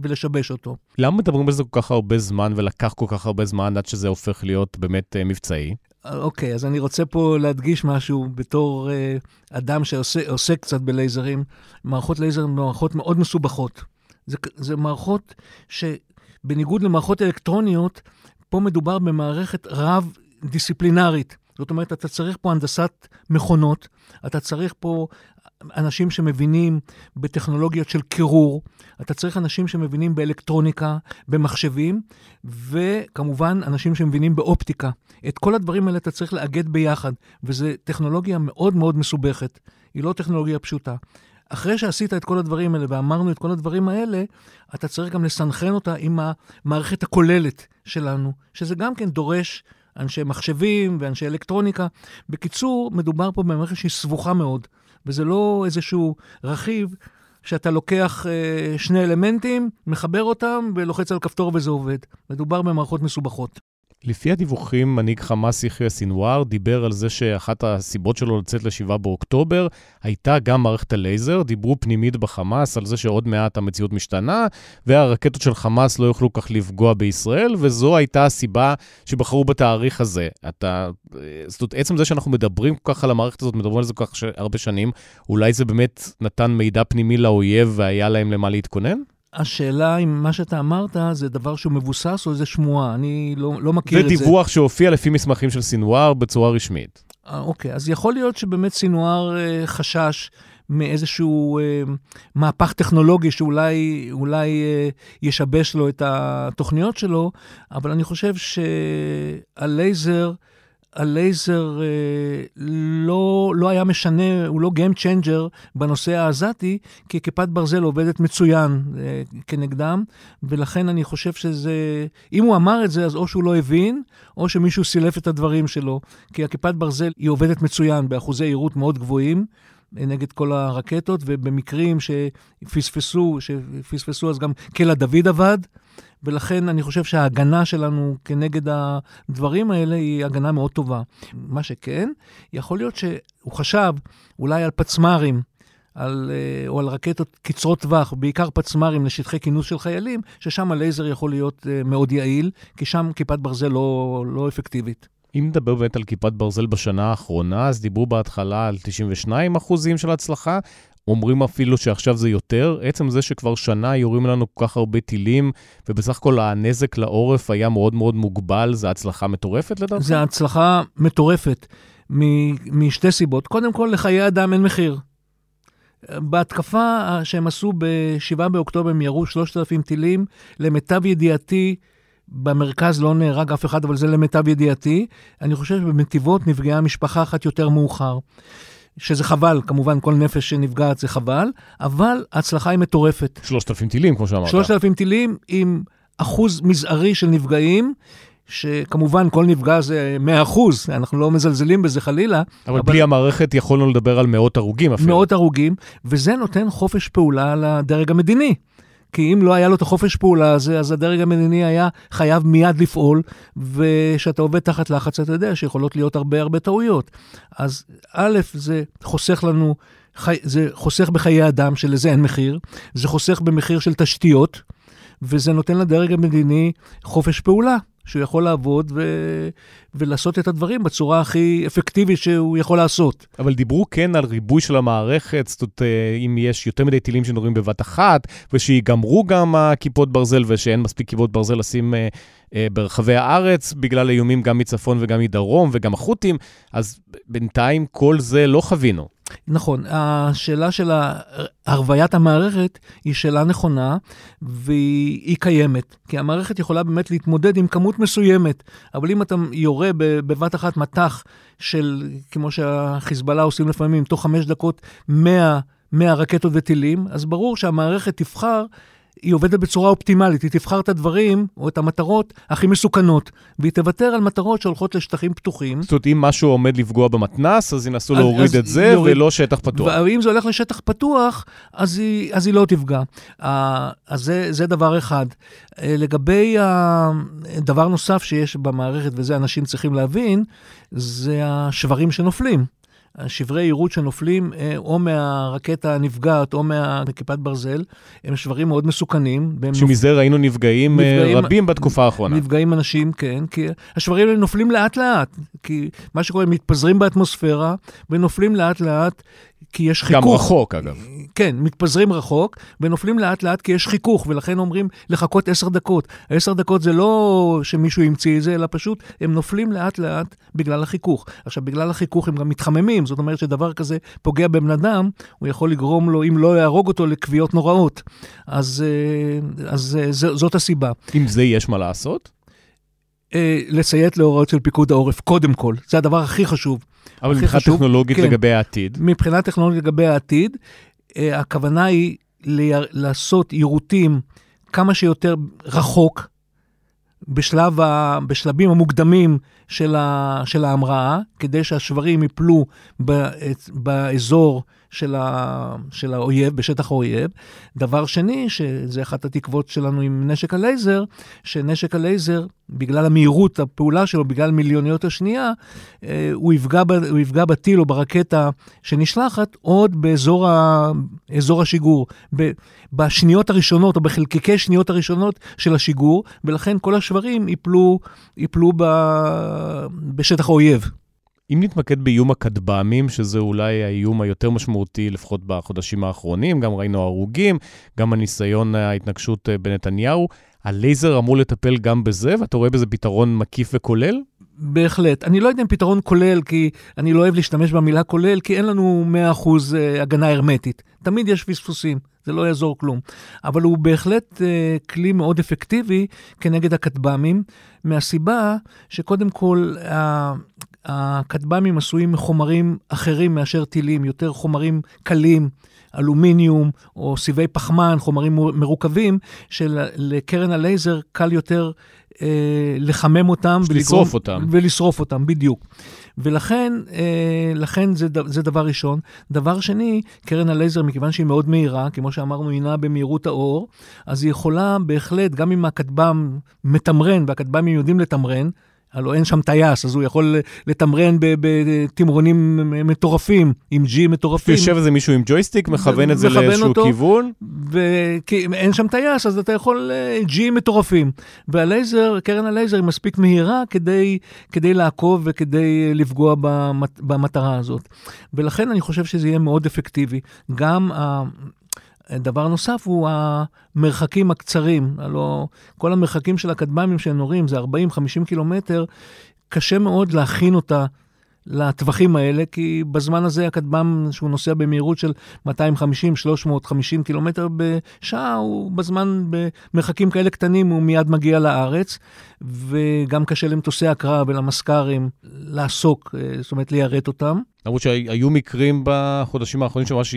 ולשבש אותו. למה מדברים על זה כל כך הרבה זמן ולקח כל כך הרבה זמן עד שזה הופך להיות באמת אה, מבצעי? אה, אוקיי, אז אני רוצה פה להדגיש משהו בתור אה, אדם שעוסק קצת בלייזרים. מערכות לייזרים הן מערכות מאוד מסובכות. זה, זה מערכות שבניגוד למערכות אלקטרוניות, פה מדובר במערכת רב-דיסציפלינרית. זאת אומרת, אתה צריך פה הנדסת מכונות, אתה צריך פה אנשים שמבינים בטכנולוגיות של קירור, אתה צריך אנשים שמבינים באלקטרוניקה, במחשבים, וכמובן אנשים שמבינים באופטיקה. את כל הדברים האלה אתה צריך לאגד ביחד, וזו טכנולוגיה מאוד מאוד מסובכת, היא לא טכנולוגיה פשוטה. אחרי שעשית את כל הדברים האלה ואמרנו את כל הדברים האלה, אתה צריך גם לסנכרן אותה עם המערכת הכוללת שלנו, שזה גם כן דורש אנשי מחשבים ואנשי אלקטרוניקה. בקיצור, מדובר פה במערכת שהיא סבוכה מאוד. וזה לא איזשהו רכיב שאתה לוקח אה, שני אלמנטים, מחבר אותם ולוחץ על כפתור וזה עובד. מדובר במערכות מסובכות. לפי הדיווחים, מנהיג חמאס יחיא סינואר דיבר על זה שאחת הסיבות שלו לצאת ל-7 באוקטובר הייתה גם מערכת הלייזר. דיברו פנימית בחמאס על זה שעוד מעט המציאות משתנה, והרקטות של חמאס לא יוכלו כך לפגוע בישראל, וזו הייתה הסיבה שבחרו בתאריך הזה. אתה... זאת אומרת, עצם זה שאנחנו מדברים כל כך על המערכת הזאת, מדברים על זה כל כך הרבה שנים, אולי זה באמת נתן מידע פנימי לאויב והיה להם למה להתכונן? השאלה אם מה שאתה אמרת זה דבר שהוא מבוסס או איזה שמועה, אני לא, לא מכיר את זה. זה דיווח שהופיע לפי מסמכים של סינואר בצורה רשמית. אה, אוקיי, אז יכול להיות שבאמת סינואר אה, חשש מאיזשהו אה, מהפך טכנולוגי שאולי אולי, אה, ישבש לו את התוכניות שלו, אבל אני חושב שהלייזר... אה, הלייזר אה, לא, לא היה משנה, הוא לא Game Changer בנושא העזתי, כי כיפת ברזל עובדת מצוין אה, כנגדם, ולכן אני חושב שזה... אם הוא אמר את זה, אז או שהוא לא הבין, או שמישהו סילף את הדברים שלו, כי הכיפת ברזל היא עובדת מצוין באחוזי עירות מאוד גבוהים. נגד כל הרקטות, ובמקרים שפספסו, שפספסו אז גם קלע דוד עבד, ולכן אני חושב שההגנה שלנו כנגד הדברים האלה היא הגנה מאוד טובה. מה שכן, יכול להיות שהוא חשב אולי על פצמ"רים. על, אה, או על רקטות קצרות טווח, בעיקר פצמ"רים לשטחי כינוס של חיילים, ששם הלייזר יכול להיות אה, מאוד יעיל, כי שם כיפת ברזל לא, לא אפקטיבית. אם נדבר באמת על כיפת ברזל בשנה האחרונה, אז דיברו בהתחלה על 92 של הצלחה, אומרים אפילו שעכשיו זה יותר. עצם זה שכבר שנה יורים לנו כל כך הרבה טילים, ובסך הכל הנזק לעורף היה מאוד מאוד מוגבל, זה הצלחה מטורפת לדעתך? זה הצלחה מטורפת, מ- משתי סיבות. קודם כל, לחיי אדם אין מחיר. בהתקפה שהם עשו ב-7 באוקטובר, הם ירו 3,000 טילים. למיטב ידיעתי, במרכז לא נהרג אף אחד, אבל זה למיטב ידיעתי. אני חושב שבנתיבות נפגעה משפחה אחת יותר מאוחר. שזה חבל, כמובן, כל נפש שנפגעת זה חבל, אבל ההצלחה היא מטורפת. 3,000 טילים, כמו שאמרת. 3,000 טילים עם אחוז מזערי של נפגעים, שכמובן כל נפגע זה 100 אחוז, אנחנו לא מזלזלים בזה חלילה. אבל, אבל בלי המערכת יכולנו לדבר על מאות הרוגים אפילו. מאות הרוגים, וזה נותן חופש פעולה לדרג המדיני. כי אם לא היה לו את החופש פעולה הזה, אז הדרג המדיני היה חייב מיד לפעול, וכשאתה עובד תחת לחץ, אתה יודע שיכולות להיות הרבה הרבה טעויות. אז א', זה חוסך לנו, זה חוסך בחיי אדם, שלזה אין מחיר, זה חוסך במחיר של תשתיות, וזה נותן לדרג המדיני חופש פעולה. שהוא יכול לעבוד ו... ולעשות את הדברים בצורה הכי אפקטיבית שהוא יכול לעשות. אבל דיברו כן על ריבוי של המערכת, זאת אומרת, אה, אם יש יותר מדי טילים שנורים בבת אחת, ושיגמרו גם הכיפות ברזל, ושאין מספיק כיפות ברזל לשים אה, אה, ברחבי הארץ, בגלל איומים גם מצפון וגם מדרום, וגם החות'ים, אז בינתיים כל זה לא חווינו. נכון, השאלה של הרוויית המערכת היא שאלה נכונה והיא קיימת, כי המערכת יכולה באמת להתמודד עם כמות מסוימת, אבל אם אתה יורה בבת אחת מטח של, כמו שהחיזבאללה עושים לפעמים, תוך חמש דקות 100 100 רקטות וטילים, אז ברור שהמערכת תבחר היא עובדת בצורה אופטימלית, היא תבחר את הדברים או את המטרות הכי מסוכנות, והיא תוותר על מטרות שהולכות לשטחים פתוחים. זאת אומרת, אם משהו עומד לפגוע במתנס, אז ינסו אז, להוריד אז את זה יוריד... ולא שטח פתוח. ואם זה הולך לשטח פתוח, אז היא, אז היא לא תפגע. אז זה, זה דבר אחד. אה, לגבי דבר נוסף שיש במערכת, וזה אנשים צריכים להבין, זה השברים שנופלים. השברי עירות שנופלים אה, או מהרקטה הנפגעת או מכיפת ברזל, הם שברים מאוד מסוכנים. שמזה נופ... ראינו נפגעים, אה, נפגעים רבים בתקופה האחרונה. נפגעים אנשים, כן, כי השברים האלה נופלים לאט-לאט, כי מה שקורה, הם מתפזרים באטמוספירה ונופלים לאט-לאט. כי יש חיכוך. גם רחוק, אגב. כן, מתפזרים רחוק ונופלים לאט-לאט כי יש חיכוך, ולכן אומרים לחכות עשר דקות. עשר דקות זה לא שמישהו המציא את זה, אלא פשוט הם נופלים לאט-לאט בגלל החיכוך. עכשיו, בגלל החיכוך הם גם מתחממים, זאת אומרת שדבר כזה פוגע בבן אדם, הוא יכול לגרום לו, אם לא יהרוג אותו, לכוויות נוראות. אז, אה, אז, אז אה, זאת הסיבה. עם זה יש מה לעשות? אה, לציית להוראות של פיקוד העורף, קודם כל. זה הדבר הכי חשוב. אבל מבחינה טכנולוגית כן, לגבי העתיד. מבחינה טכנולוגית לגבי העתיד, אה, הכוונה היא לי, לעשות יירוטים כמה שיותר רחוק, בשלב ה, בשלבים המוקדמים של, ה, של ההמראה, כדי שהשברים ייפלו אה, באזור של, ה, של האויב בשטח האויב. דבר שני, שזה אחת התקוות שלנו עם נשק הלייזר, שנשק הלייזר, בגלל המהירות הפעולה שלו, בגלל מיליוניות השנייה, אה, הוא יפגע, הוא יפגע בטיל או ברקטה שנשלחת עוד באזור ה, אזור השיגור, ב, בשניות הראשונות או בחלקיקי שניות הראשונות של השיגור, ולכן כל השברים ייפלו, ייפלו ב, בשטח האויב. אם נתמקד באיום הכטב"מים, שזה אולי האיום היותר משמעותי, לפחות בחודשים האחרונים, גם ראינו הרוגים, גם הניסיון ההתנגשות אה, בנתניהו, הלייזר אמור לטפל גם בזה, ואתה רואה בזה פתרון מקיף וכולל? בהחלט. אני לא יודע אם פתרון כולל, כי אני לא אוהב להשתמש במילה כולל, כי אין לנו 100% אה, הגנה הרמטית. תמיד יש פספוסים, זה לא יעזור כלום. אבל הוא בהחלט אה, כלי מאוד אפקטיבי כנגד הכטב"מים, מהסיבה שקודם כל, אה, הכטב"מים עשויים מחומרים אחרים מאשר טילים, יותר חומרים קלים, אלומיניום או סיבי פחמן, חומרים מרוכבים, שלקרן הלייזר קל יותר אה, לחמם אותם. ולשרוף אותם. ולשרוף אותם, בדיוק. ולכן אה, לכן זה, זה דבר ראשון. דבר שני, קרן הלייזר, מכיוון שהיא מאוד מהירה, כמו שאמרנו, היא נעה במהירות האור, אז היא יכולה בהחלט, גם אם הכטב"ם מתמרן, והכטב"מים יודעים לתמרן, הלוא אין שם טייס, אז הוא יכול לתמרן בתמרונים מטורפים, עם ג'י מטורפים. יושב איזה מישהו עם ג'ויסטיק, מכוון את זה לאיזשהו אותו, כיוון. וכי אין שם טייס, אז אתה יכול אה, ג'י מטורפים. והלייזר, קרן הלייזר היא מספיק מהירה כדי, כדי לעקוב וכדי אה, לפגוע במט, במטרה הזאת. ולכן אני חושב שזה יהיה מאוד אפקטיבי. גם ה... דבר נוסף הוא המרחקים הקצרים, הלוא כל המרחקים של הכטב"מים שהם נורים זה 40-50 קילומטר, קשה מאוד להכין אותה לטווחים האלה, כי בזמן הזה הכטב"ם, שהוא נוסע במהירות של 250-350 קילומטר בשעה, הוא בזמן, במרחקים כאלה קטנים, הוא מיד מגיע לארץ, וגם קשה למטוסי הקרב ולמזכ"רים לעסוק, אה, זאת אומרת ליירט אותם. למרות שהיו מקרים בחודשים האחרונים שממש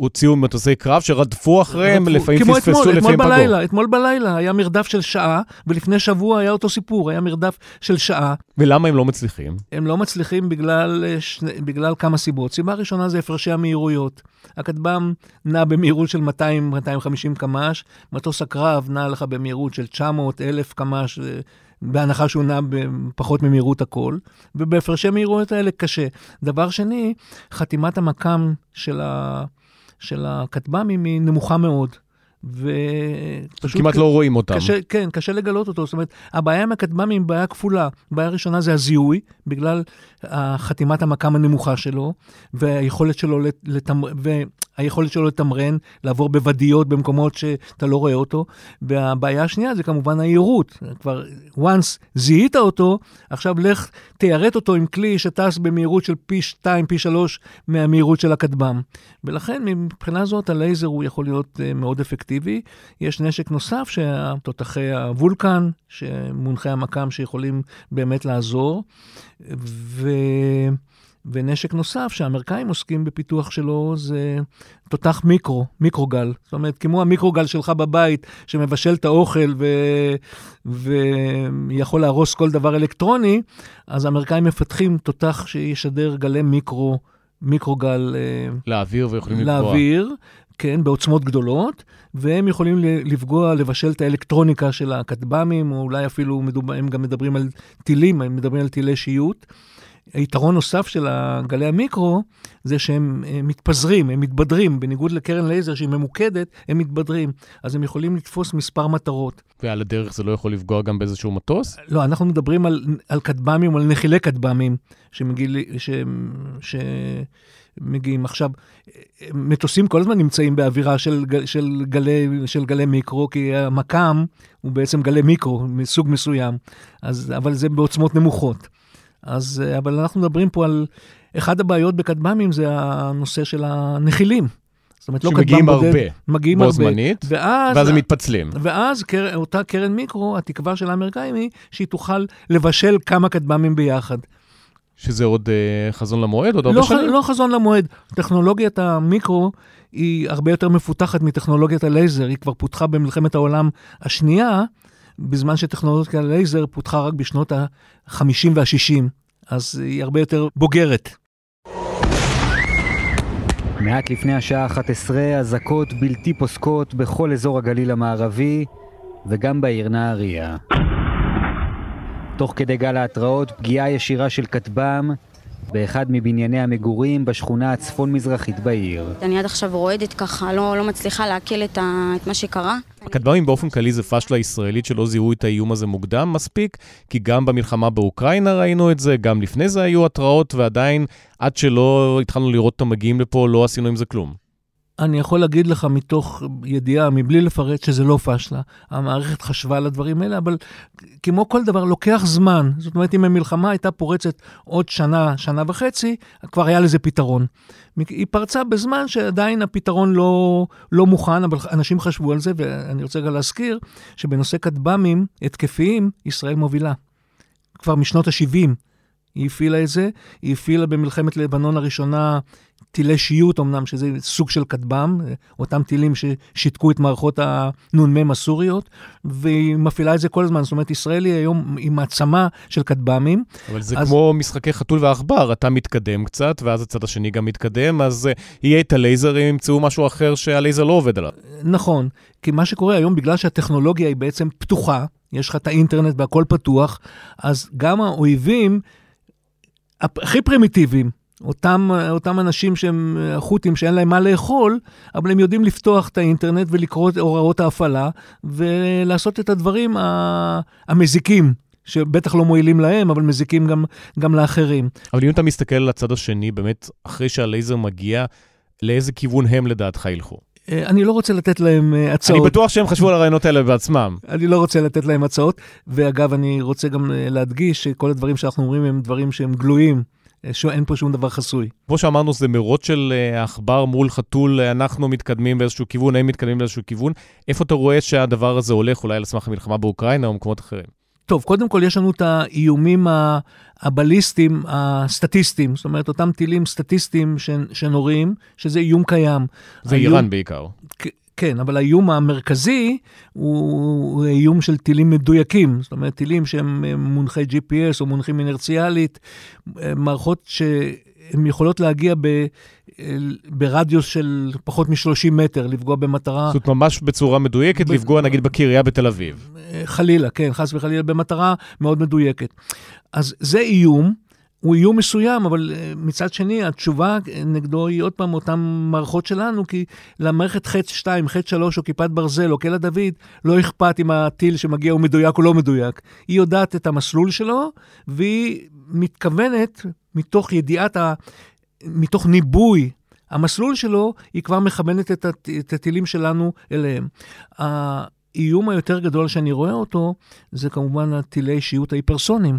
הוציאו מטוסי קרב שרדפו אחריהם, לפעמים פספסו, אתמול, לפעמים אתמול פגעו. בלילה, אתמול בלילה היה מרדף של שעה, ולפני שבוע היה אותו סיפור, היה מרדף של שעה. ולמה הם לא מצליחים? הם לא מצליחים בגלל, אה, שני, בגלל כמה סיבות. סיבה ראשונה זה הפרשי המהירויות. הכטב"ם נע במהירות של 200-250 קמ"ש, מטוס הקרב נע לך במהירות של 900-1,000 קמ"ש. אה, בהנחה שהוא נע פחות ממהירות הכל, ובהפרשי מהירויות האלה קשה. דבר שני, חתימת המקם של ה... של הכטב"מים היא נמוכה מאוד. ופשוט... כמעט כ... לא רואים אותם. קשה, כן, קשה לגלות אותו. זאת אומרת, הבעיה עם הכטב"מים היא בעיה כפולה. הבעיה הראשונה זה הזיהוי, בגלל חתימת המכ"ם הנמוכה שלו, והיכולת שלו, לת... לתמ... היכולת שלו לתמרן, לעבור בוודיות במקומות שאתה לא רואה אותו. והבעיה השנייה זה כמובן היירוט. כבר once זיהית אותו, עכשיו לך תיירט אותו עם כלי שטס במהירות של פי 2, פי 3 מהמהירות של הכטב"ם. ולכן מבחינה זאת הלייזר הוא יכול להיות אה, מאוד אפקטיבי. יש נשק נוסף שהתותחי הוולקן, שמונחי המקם שיכולים באמת לעזור. ו... ונשק נוסף שהאמריקאים עוסקים בפיתוח שלו זה תותח מיקרו, מיקרוגל. זאת אומרת, כמו המיקרוגל שלך בבית, שמבשל את האוכל ו... ויכול להרוס כל דבר אלקטרוני, אז האמריקאים מפתחים תותח שישדר גלי מיקרו, מיקרוגל... אה, לאוויר ויכולים לפגוע. לאוויר, כן, בעוצמות גדולות, והם יכולים לפגוע, לבשל את האלקטרוניקה של הכטב"מים, או אולי אפילו מדובר, הם גם מדברים על טילים, הם מדברים על טילי שיוט. יתרון נוסף של גלי המיקרו זה שהם אה, מתפזרים, הם מתבדרים, בניגוד לקרן לייזר שהיא ממוקדת, הם מתבדרים, אז הם יכולים לתפוס מספר מטרות. ועל הדרך זה לא יכול לפגוע גם באיזשהו מטוס? לא, אנחנו מדברים על, על כטב"מים, על נחילי כטב"מים שמגיעים עכשיו, מטוסים כל הזמן נמצאים באווירה של, של, גלי, של גלי מיקרו, כי המקם הוא בעצם גלי מיקרו מסוג מסוים, אז, אבל זה בעוצמות נמוכות. אז, אה, אבל אנחנו מדברים פה על, אחד הבעיות בכטב"מים זה הנושא של הנחילים. זאת אומרת, לא כטב"ם בודד. שמגיעים הרבה, מגיעים בו הרבה. זמנית, ואז, ואז הם מתפצלים. ואז קר, אותה קרן מיקרו, התקווה של האמריקאים היא שהיא תוכל לבשל כמה כטב"מים ביחד. שזה עוד uh, חזון למועד? עוד לא, הרבה שנים? לא חזון למועד. טכנולוגיית המיקרו היא הרבה יותר מפותחת מטכנולוגיית הלייזר. היא כבר פותחה במלחמת העולם השנייה, בזמן שטכנולוגיית לייזר פותחה רק בשנות ה-50 וה-60, אז היא הרבה יותר בוגרת. מעט לפני השעה 11, אזעקות בלתי פוסקות בכל אזור הגליל המערבי וגם בעיר נהריה. תוך כדי גל ההתראות, פגיעה ישירה של כטב"ם באחד מבנייני המגורים בשכונה הצפון-מזרחית בעיר. אני עד עכשיו רועדת ככה, לא, לא מצליחה לעכל את, ה, את מה שקרה. הכתב"מים באופן כללי זה פשלה ישראלית שלא זיהו את האיום הזה מוקדם מספיק, כי גם במלחמה באוקראינה ראינו את זה, גם לפני זה היו התראות, ועדיין, עד שלא התחלנו לראות אותם מגיעים לפה, לא עשינו עם זה כלום. אני יכול להגיד לך מתוך ידיעה, מבלי לפרט, שזה לא פשלה. המערכת חשבה על הדברים האלה, אבל כמו כל דבר, לוקח זמן. זאת אומרת, אם המלחמה הייתה פורצת עוד שנה, שנה וחצי, כבר היה לזה פתרון. היא פרצה בזמן שעדיין הפתרון לא, לא מוכן, אבל אנשים חשבו על זה, ואני רוצה גם להזכיר שבנושא כטב"מים התקפיים, ישראל מובילה. כבר משנות ה-70. היא הפעילה את זה, היא הפעילה במלחמת לבנון הראשונה טילי שיוט אמנם, שזה סוג של כטב"ם, אותם טילים ששיתקו את מערכות הנ"מ הסוריות, והיא מפעילה את זה כל הזמן. זאת אומרת, ישראל היא היום עם מעצמה של כטב"מים. אבל זה אז... כמו משחקי חתול ועכבר, אתה מתקדם קצת, ואז הצד השני גם מתקדם, אז אה, יהיה את הלייזרים, ימצאו משהו אחר שהלייזר לא עובד עליו. נכון, כי מה שקורה היום, בגלל שהטכנולוגיה היא בעצם פתוחה, יש לך את האינטרנט והכל פתוח, אז גם האויבים הכי פרימיטיביים, אותם, אה, אותם אנשים שהם אה, חות'ים שאין להם מה לאכול, אבל הם יודעים לפתוח את האינטרנט ולקרוא את הוראות ההפעלה, ולעשות את הדברים המזיקים. שבטח לא מועילים להם, אבל מזיקים גם, גם לאחרים. אבל אם אתה מסתכל על הצד השני, באמת, אחרי שהלייזר מגיע, לאיזה כיוון הם לדעתך ילכו? אה, אני לא רוצה לתת להם הצעות. אני בטוח שהם חשבו על הרעיונות האלה בעצמם. אני לא רוצה לתת להם הצעות, ואגב, אני רוצה גם להדגיש שכל הדברים שאנחנו אומרים הם דברים שהם גלויים. אין פה שום דבר חסוי. כמו שאמרנו, זה מרוץ של אה, עכבר מול חתול, אה, אנחנו מתקדמים באיזשהו כיוון, הם מתקדמים באיזשהו כיוון. איפה אתה רואה שהדבר הזה הולך, אולי על סמך המלחמה באוקראינה או במקומות אחרים? טוב, קודם כל יש לנו את האיומים הבליסטיים הסטטיסטיים, זאת אומרת, אותם טילים סטטיסטיים שנורים, שזה איום קיים. זה האיום, איראן בעיקר. כן, אבל האיום המרכזי הוא איום של טילים מדויקים. זאת אומרת, טילים שהם מונחי GPS או מונחים אינרציאלית, מערכות ש... הן יכולות להגיע ב, ברדיוס של פחות מ-30 מטר, לפגוע במטרה... זאת אומרת, ממש בצורה מדויקת, ב... לפגוע נגיד בקריה בתל אביב. אה, חלילה, כן, חס וחלילה, במטרה מאוד מדויקת. אז זה איום. הוא איום מסוים, אבל אה, מצד שני, התשובה נגדו היא עוד פעם אותן מערכות שלנו, כי למערכת חץ 2, חץ 3 או כיפת ברזל או קלע דוד, לא אכפת אם הטיל שמגיע הוא מדויק או לא מדויק. היא יודעת את המסלול שלו, והיא מתכוונת, מתוך ידיעת, ה... מתוך ניבוי המסלול שלו, היא כבר מכוונת את, הט... את הטילים שלנו אליהם. האיום היותר גדול שאני רואה אותו, זה כמובן הטילי אישיות ההיפרסונים.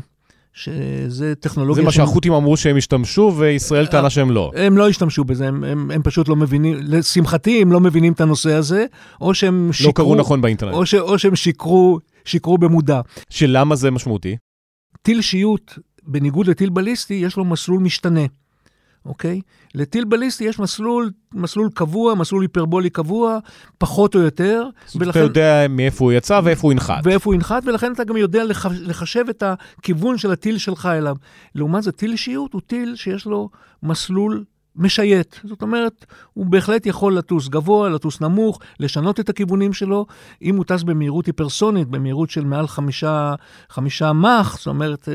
שזה טכנולוגיה... זה מה שהחות'ים אמרו שהם השתמשו, וישראל אה, טענה שהם לא. הם לא השתמשו בזה, הם, הם, הם פשוט לא מבינים, לשמחתי, הם לא מבינים את הנושא הזה, או שהם לא שיקרו... לא קראו נכון באינטרנט. או, ש, או שהם שיקרו, שיקרו במודע. שלמה זה משמעותי? טיל שיוט, בניגוד לטיל בליסטי, יש לו מסלול משתנה, אוקיי? לטיל בליסטי יש מסלול, מסלול קבוע, מסלול היפרבולי קבוע, פחות או יותר. ולכן... אתה יודע מאיפה הוא יצא ואיפה הוא ינחת. ואיפה הוא ינחת, ולכן אתה גם יודע לח... לחשב את הכיוון של הטיל שלך אליו. לעומת זה, טיל אישיות הוא טיל שיש לו מסלול משייט. זאת אומרת, הוא בהחלט יכול לטוס גבוה, לטוס נמוך, לשנות את הכיוונים שלו. אם הוא טס במהירות היפרסונית, במהירות של מעל חמישה, חמישה מח, זאת אומרת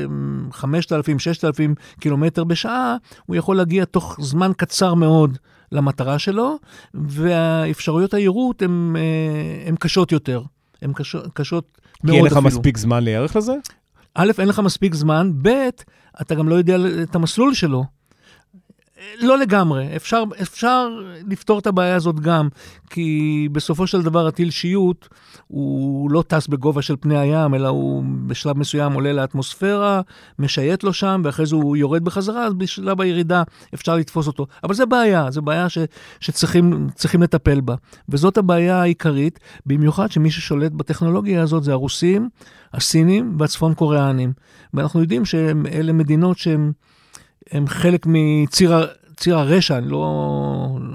5,000, אמ, 6,000 קילומטר בשעה, הוא יכול להגיע תוך זמן קצר מאוד למטרה שלו, והאפשרויות העירות אה, הן קשות יותר. הן קשות, קשות מאוד אפילו. כי אין לך אפילו. מספיק זמן להיערך לזה? א', אין לך מספיק זמן, ב', אתה גם לא יודע את המסלול שלו. לא לגמרי, אפשר, אפשר לפתור את הבעיה הזאת גם, כי בסופו של דבר הטיל שיוט הוא לא טס בגובה של פני הים, אלא הוא בשלב מסוים עולה לאטמוספירה, משייט לו שם, ואחרי זה הוא יורד בחזרה, אז בשלב הירידה אפשר לתפוס אותו. אבל זה בעיה, זו בעיה ש, שצריכים לטפל בה. וזאת הבעיה העיקרית, במיוחד שמי ששולט בטכנולוגיה הזאת זה הרוסים, הסינים והצפון קוריאנים. ואנחנו יודעים שאלה מדינות שהן... הם חלק מציר ציר הרשע, אני לא,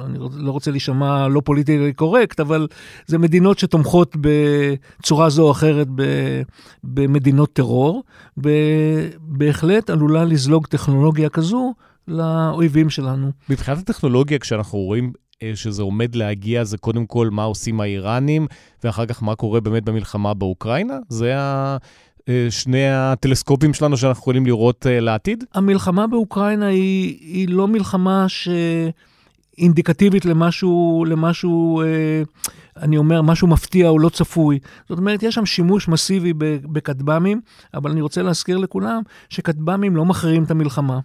אני לא רוצה להישמע לא פוליטיקלי לא קורקט, אבל זה מדינות שתומכות בצורה זו או אחרת ב, במדינות טרור, ובהחלט עלולה לזלוג טכנולוגיה כזו לאויבים שלנו. מבחינת הטכנולוגיה, כשאנחנו רואים אה, שזה עומד להגיע, זה קודם כל מה עושים האיראנים, ואחר כך מה קורה באמת במלחמה באוקראינה? זה, ה... אה, שני הטלסקופים שלנו שאנחנו יכולים לראות אה, לעתיד? המלחמה באוקראינה היא, היא לא מלחמה ש... אינדיקטיבית למשהו, למשהו, אה, אני אומר, משהו מפתיע או לא צפוי. זאת אומרת, יש שם שימוש מסיבי בכטב"מים, אבל אני רוצה להזכיר לכולם שכטב"מים לא מכריעים את המלחמה.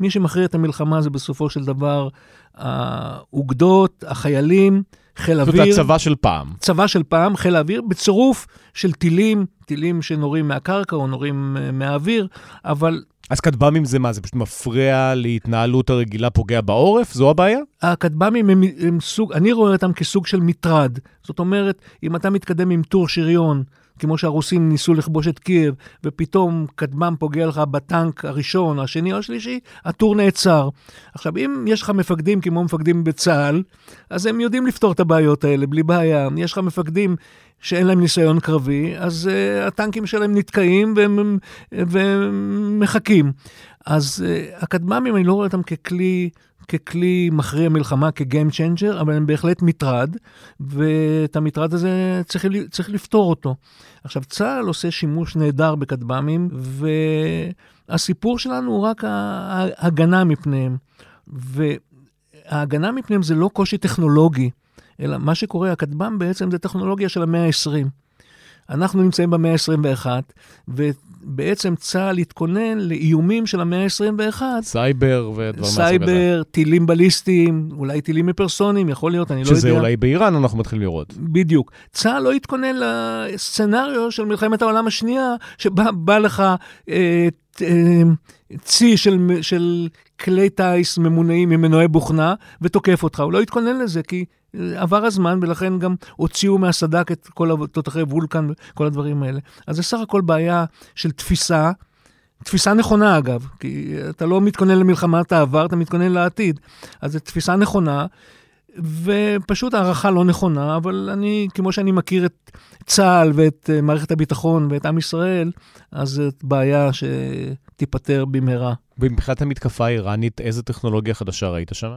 מי שמכריע את המלחמה זה בסופו של דבר האוגדות, החיילים, חיל אוויר. פשוט הצבא של פעם. צבא של פעם, חיל האוויר, בצירוף של טילים, טילים שנורים מהקרקע או נורים אה, מהאוויר, אבל... אז כטב"מים זה מה? זה פשוט מפריע להתנהלות הרגילה, פוגע בעורף? זו הבעיה? הכטב"מים הם, הם סוג, אני רואה אותם כסוג של מטרד. זאת אומרת, אם אתה מתקדם עם טור שריון כמו שהרוסים ניסו לכבוש את קייב, ופתאום קדמם פוגע לך בטנק הראשון, השני או השלישי, הטור נעצר. עכשיו, אם יש לך מפקדים כמו מפקדים בצה"ל, אז הם יודעים לפתור את הבעיות האלה, בלי בעיה. יש לך מפקדים שאין להם ניסיון קרבי, אז uh, הטנקים שלהם נתקעים והם, והם מחכים. אז uh, אה, הקדמם, אם אני לא רואה אותם ככלי ככלי מכריע מלחמה, כ-game changer, אבל הם בהחלט מטרד, ואת המטרד הזה צריך, צריך לפתור אותו. עכשיו, צה"ל עושה שימוש נהדר בכטב"מים, והסיפור שלנו הוא רק ההגנה מפניהם. וההגנה מפניהם זה לא קושי טכנולוגי, אלא מה שקורה, הכטב"ם בעצם זה טכנולוגיה של המאה ה-20. אנחנו נמצאים במאה ה-21, בעצם צה"ל התכונן לאיומים של המאה ה-21. סייבר ודברים מהסוג הזה. סייבר, טילים בליסטיים, אולי טילים מפרסונים, יכול להיות, אני לא יודע. שזה אולי באיראן אנחנו מתחילים לראות. בדיוק. צה"ל לא התכונן לסצנריו של מלחמת העולם השנייה, שבה בא לך אה, אה, צי של, של כלי טיס ממונעים ממנועי בוכנה ותוקף אותך. הוא לא התכונן לזה, כי עבר הזמן ולכן גם הוציאו מהסדק את כל התותחי וולקן וכל הדברים האלה. אז זה סך הכל בעיה של תפיסה, תפיסה נכונה אגב, כי אתה לא מתכונן למלחמת העבר, אתה מתכונן לעתיד. אז זו תפיסה נכונה. ופשוט הערכה לא נכונה, אבל אני, כמו שאני מכיר את צה"ל ואת אה, מערכת הביטחון ואת עם ישראל, אז זאת בעיה שתיפתר במהרה. ומבחינת המתקפה האיראנית, איזה טכנולוגיה חדשה ראית שם?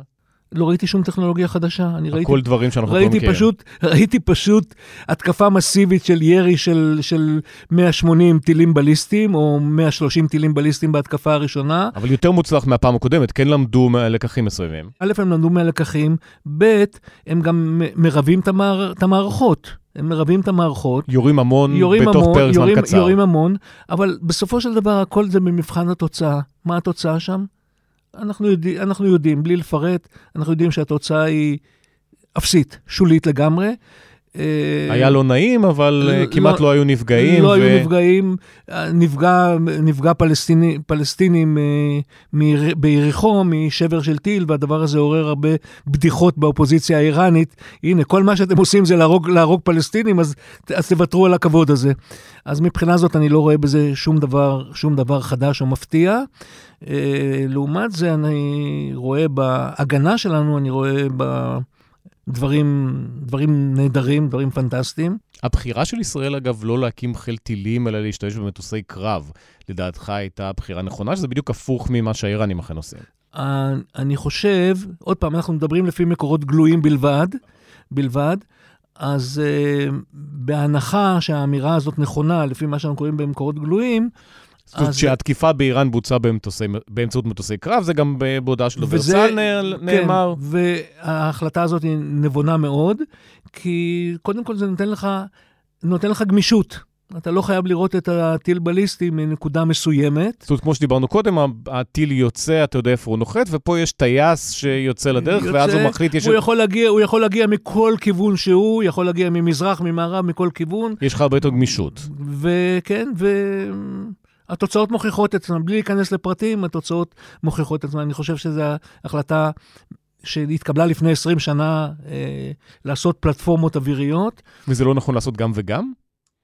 לא ראיתי שום טכנולוגיה חדשה. אני ראיתי... הכל דברים שאנחנו כבר מכירים. כן. פשוט, ראיתי פשוט התקפה מסיבית של ירי של, של 180 טילים בליסטיים, או 130 טילים בליסטיים בהתקפה הראשונה. אבל יותר מוצלח מהפעם הקודמת, כן למדו מהלקחים מסוימים. א', הם למדו מהלקחים, ב', הם גם מרבים את, המער, את המערכות. הם מרבים את המערכות. יורים המון יורים בתוך המון, פרק זמן קצר. יורים המון, אבל בסופו של דבר הכל זה במבחן התוצאה. מה התוצאה שם? אנחנו, יודע, אנחנו יודעים, בלי לפרט, אנחנו יודעים שהתוצאה היא אפסית, שולית לגמרי. היה לא נעים, אבל אה, אה, לא, כמעט לא, לא היו נפגעים. לא ו... היו נפגעים, אה, נפגע, נפגע פלסטיני, פלסטינים ביריחו משבר של טיל, והדבר הזה עורר הרבה בדיחות באופוזיציה האיראנית. הנה, כל מה שאתם עושים זה להרוג, להרוג פלסטינים, אז, אז תוותרו על הכבוד הזה. אז מבחינה זאת אני לא רואה בזה שום דבר, שום דבר חדש או מפתיע. אה, לעומת זה, אני רואה בהגנה שלנו, אני רואה ב... דברים, דברים נהדרים, דברים פנטסטיים. הבחירה של ישראל, אגב, לא להקים חיל טילים, אלא להשתמש במטוסי קרב, לדעתך הייתה בחירה נכונה, שזה בדיוק הפוך ממה שהאיראנים אכן עושים. אה, אני חושב, עוד פעם, אנחנו מדברים לפי מקורות גלויים בלבד, בלבד, אז uh, בהנחה שהאמירה הזאת נכונה, לפי מה שאנחנו קוראים במקורות גלויים, זאת אומרת שהתקיפה באיראן בוצעה באמצעות מטוסי קרב, זה גם בהודעה של דובר צה"ל נאמר. כן, וההחלטה הזאת היא נבונה מאוד, כי קודם כל זה נותן לך, נותן לך גמישות. אתה לא חייב לראות את הטיל בליסטי מנקודה מסוימת. זאת אומרת, כמו שדיברנו קודם, הטיל יוצא, אתה יודע איפה הוא נוחת, ופה יש טייס שיוצא לדרך, יוצא, ואז הוא מחליט... יש... הוא, יכול להגיע, הוא יכול להגיע מכל כיוון שהוא, יכול להגיע ממזרח, ממערב, מכל כיוון. יש לך הרבה יותר גמישות. וכן, ו... התוצאות מוכיחות את עצמן. בלי להיכנס לפרטים, התוצאות מוכיחות את עצמן. אני חושב שזו החלטה שהתקבלה לפני 20 שנה אה, לעשות פלטפורמות אוויריות. וזה לא נכון לעשות גם וגם?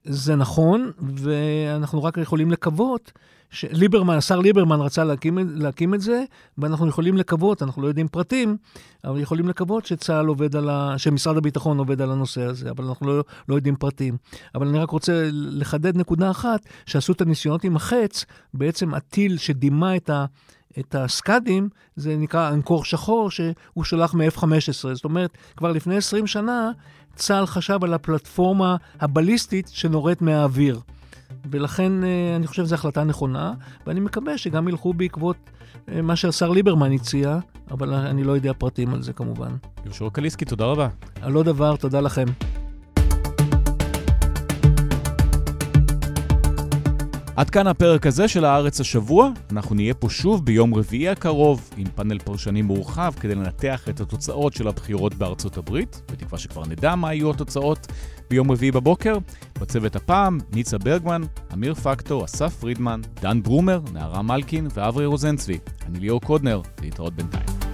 זה נכון, ואנחנו רק יכולים לקוות שליברמן, השר ליברמן רצה להקים, להקים את זה, ואנחנו יכולים לקוות, אנחנו לא יודעים פרטים, אבל יכולים לקוות שצה"ל עובד על ה... שמשרד הביטחון עובד על הנושא הזה, אבל אנחנו לא, לא יודעים פרטים. אבל אני רק רוצה לחדד נקודה אחת, שעשו את הניסיונות עם החץ, בעצם הטיל שדימה את ה... את הסקאדים, זה נקרא אנקור שחור, שהוא שלח מ-F-15. זאת אומרת, כבר לפני 20 שנה צה"ל חשב על הפלטפורמה הבליסטית שנורית מהאוויר. ולכן אה, אני חושב שזו החלטה נכונה, ואני מקווה שגם ילכו בעקבות אה, מה שהשר ליברמן הציע, אבל אני לא יודע פרטים על זה כמובן. יהושע קליסקי, תודה רבה. על לא דבר, תודה לכם. עד כאן הפרק הזה של הארץ השבוע. אנחנו נהיה פה שוב ביום רביעי הקרוב, עם פאנל פרשנים מורחב כדי לנתח את התוצאות של הבחירות בארצות הברית, בתקווה שכבר נדע מה יהיו התוצאות ביום רביעי בבוקר. בצוות הפעם, ניצה ברגמן, אמיר פקטו, אסף פרידמן, דן ברומר, נערה מלקין ואברי רוזנצבי. אני ליאור קודנר, להתראות בינתיים.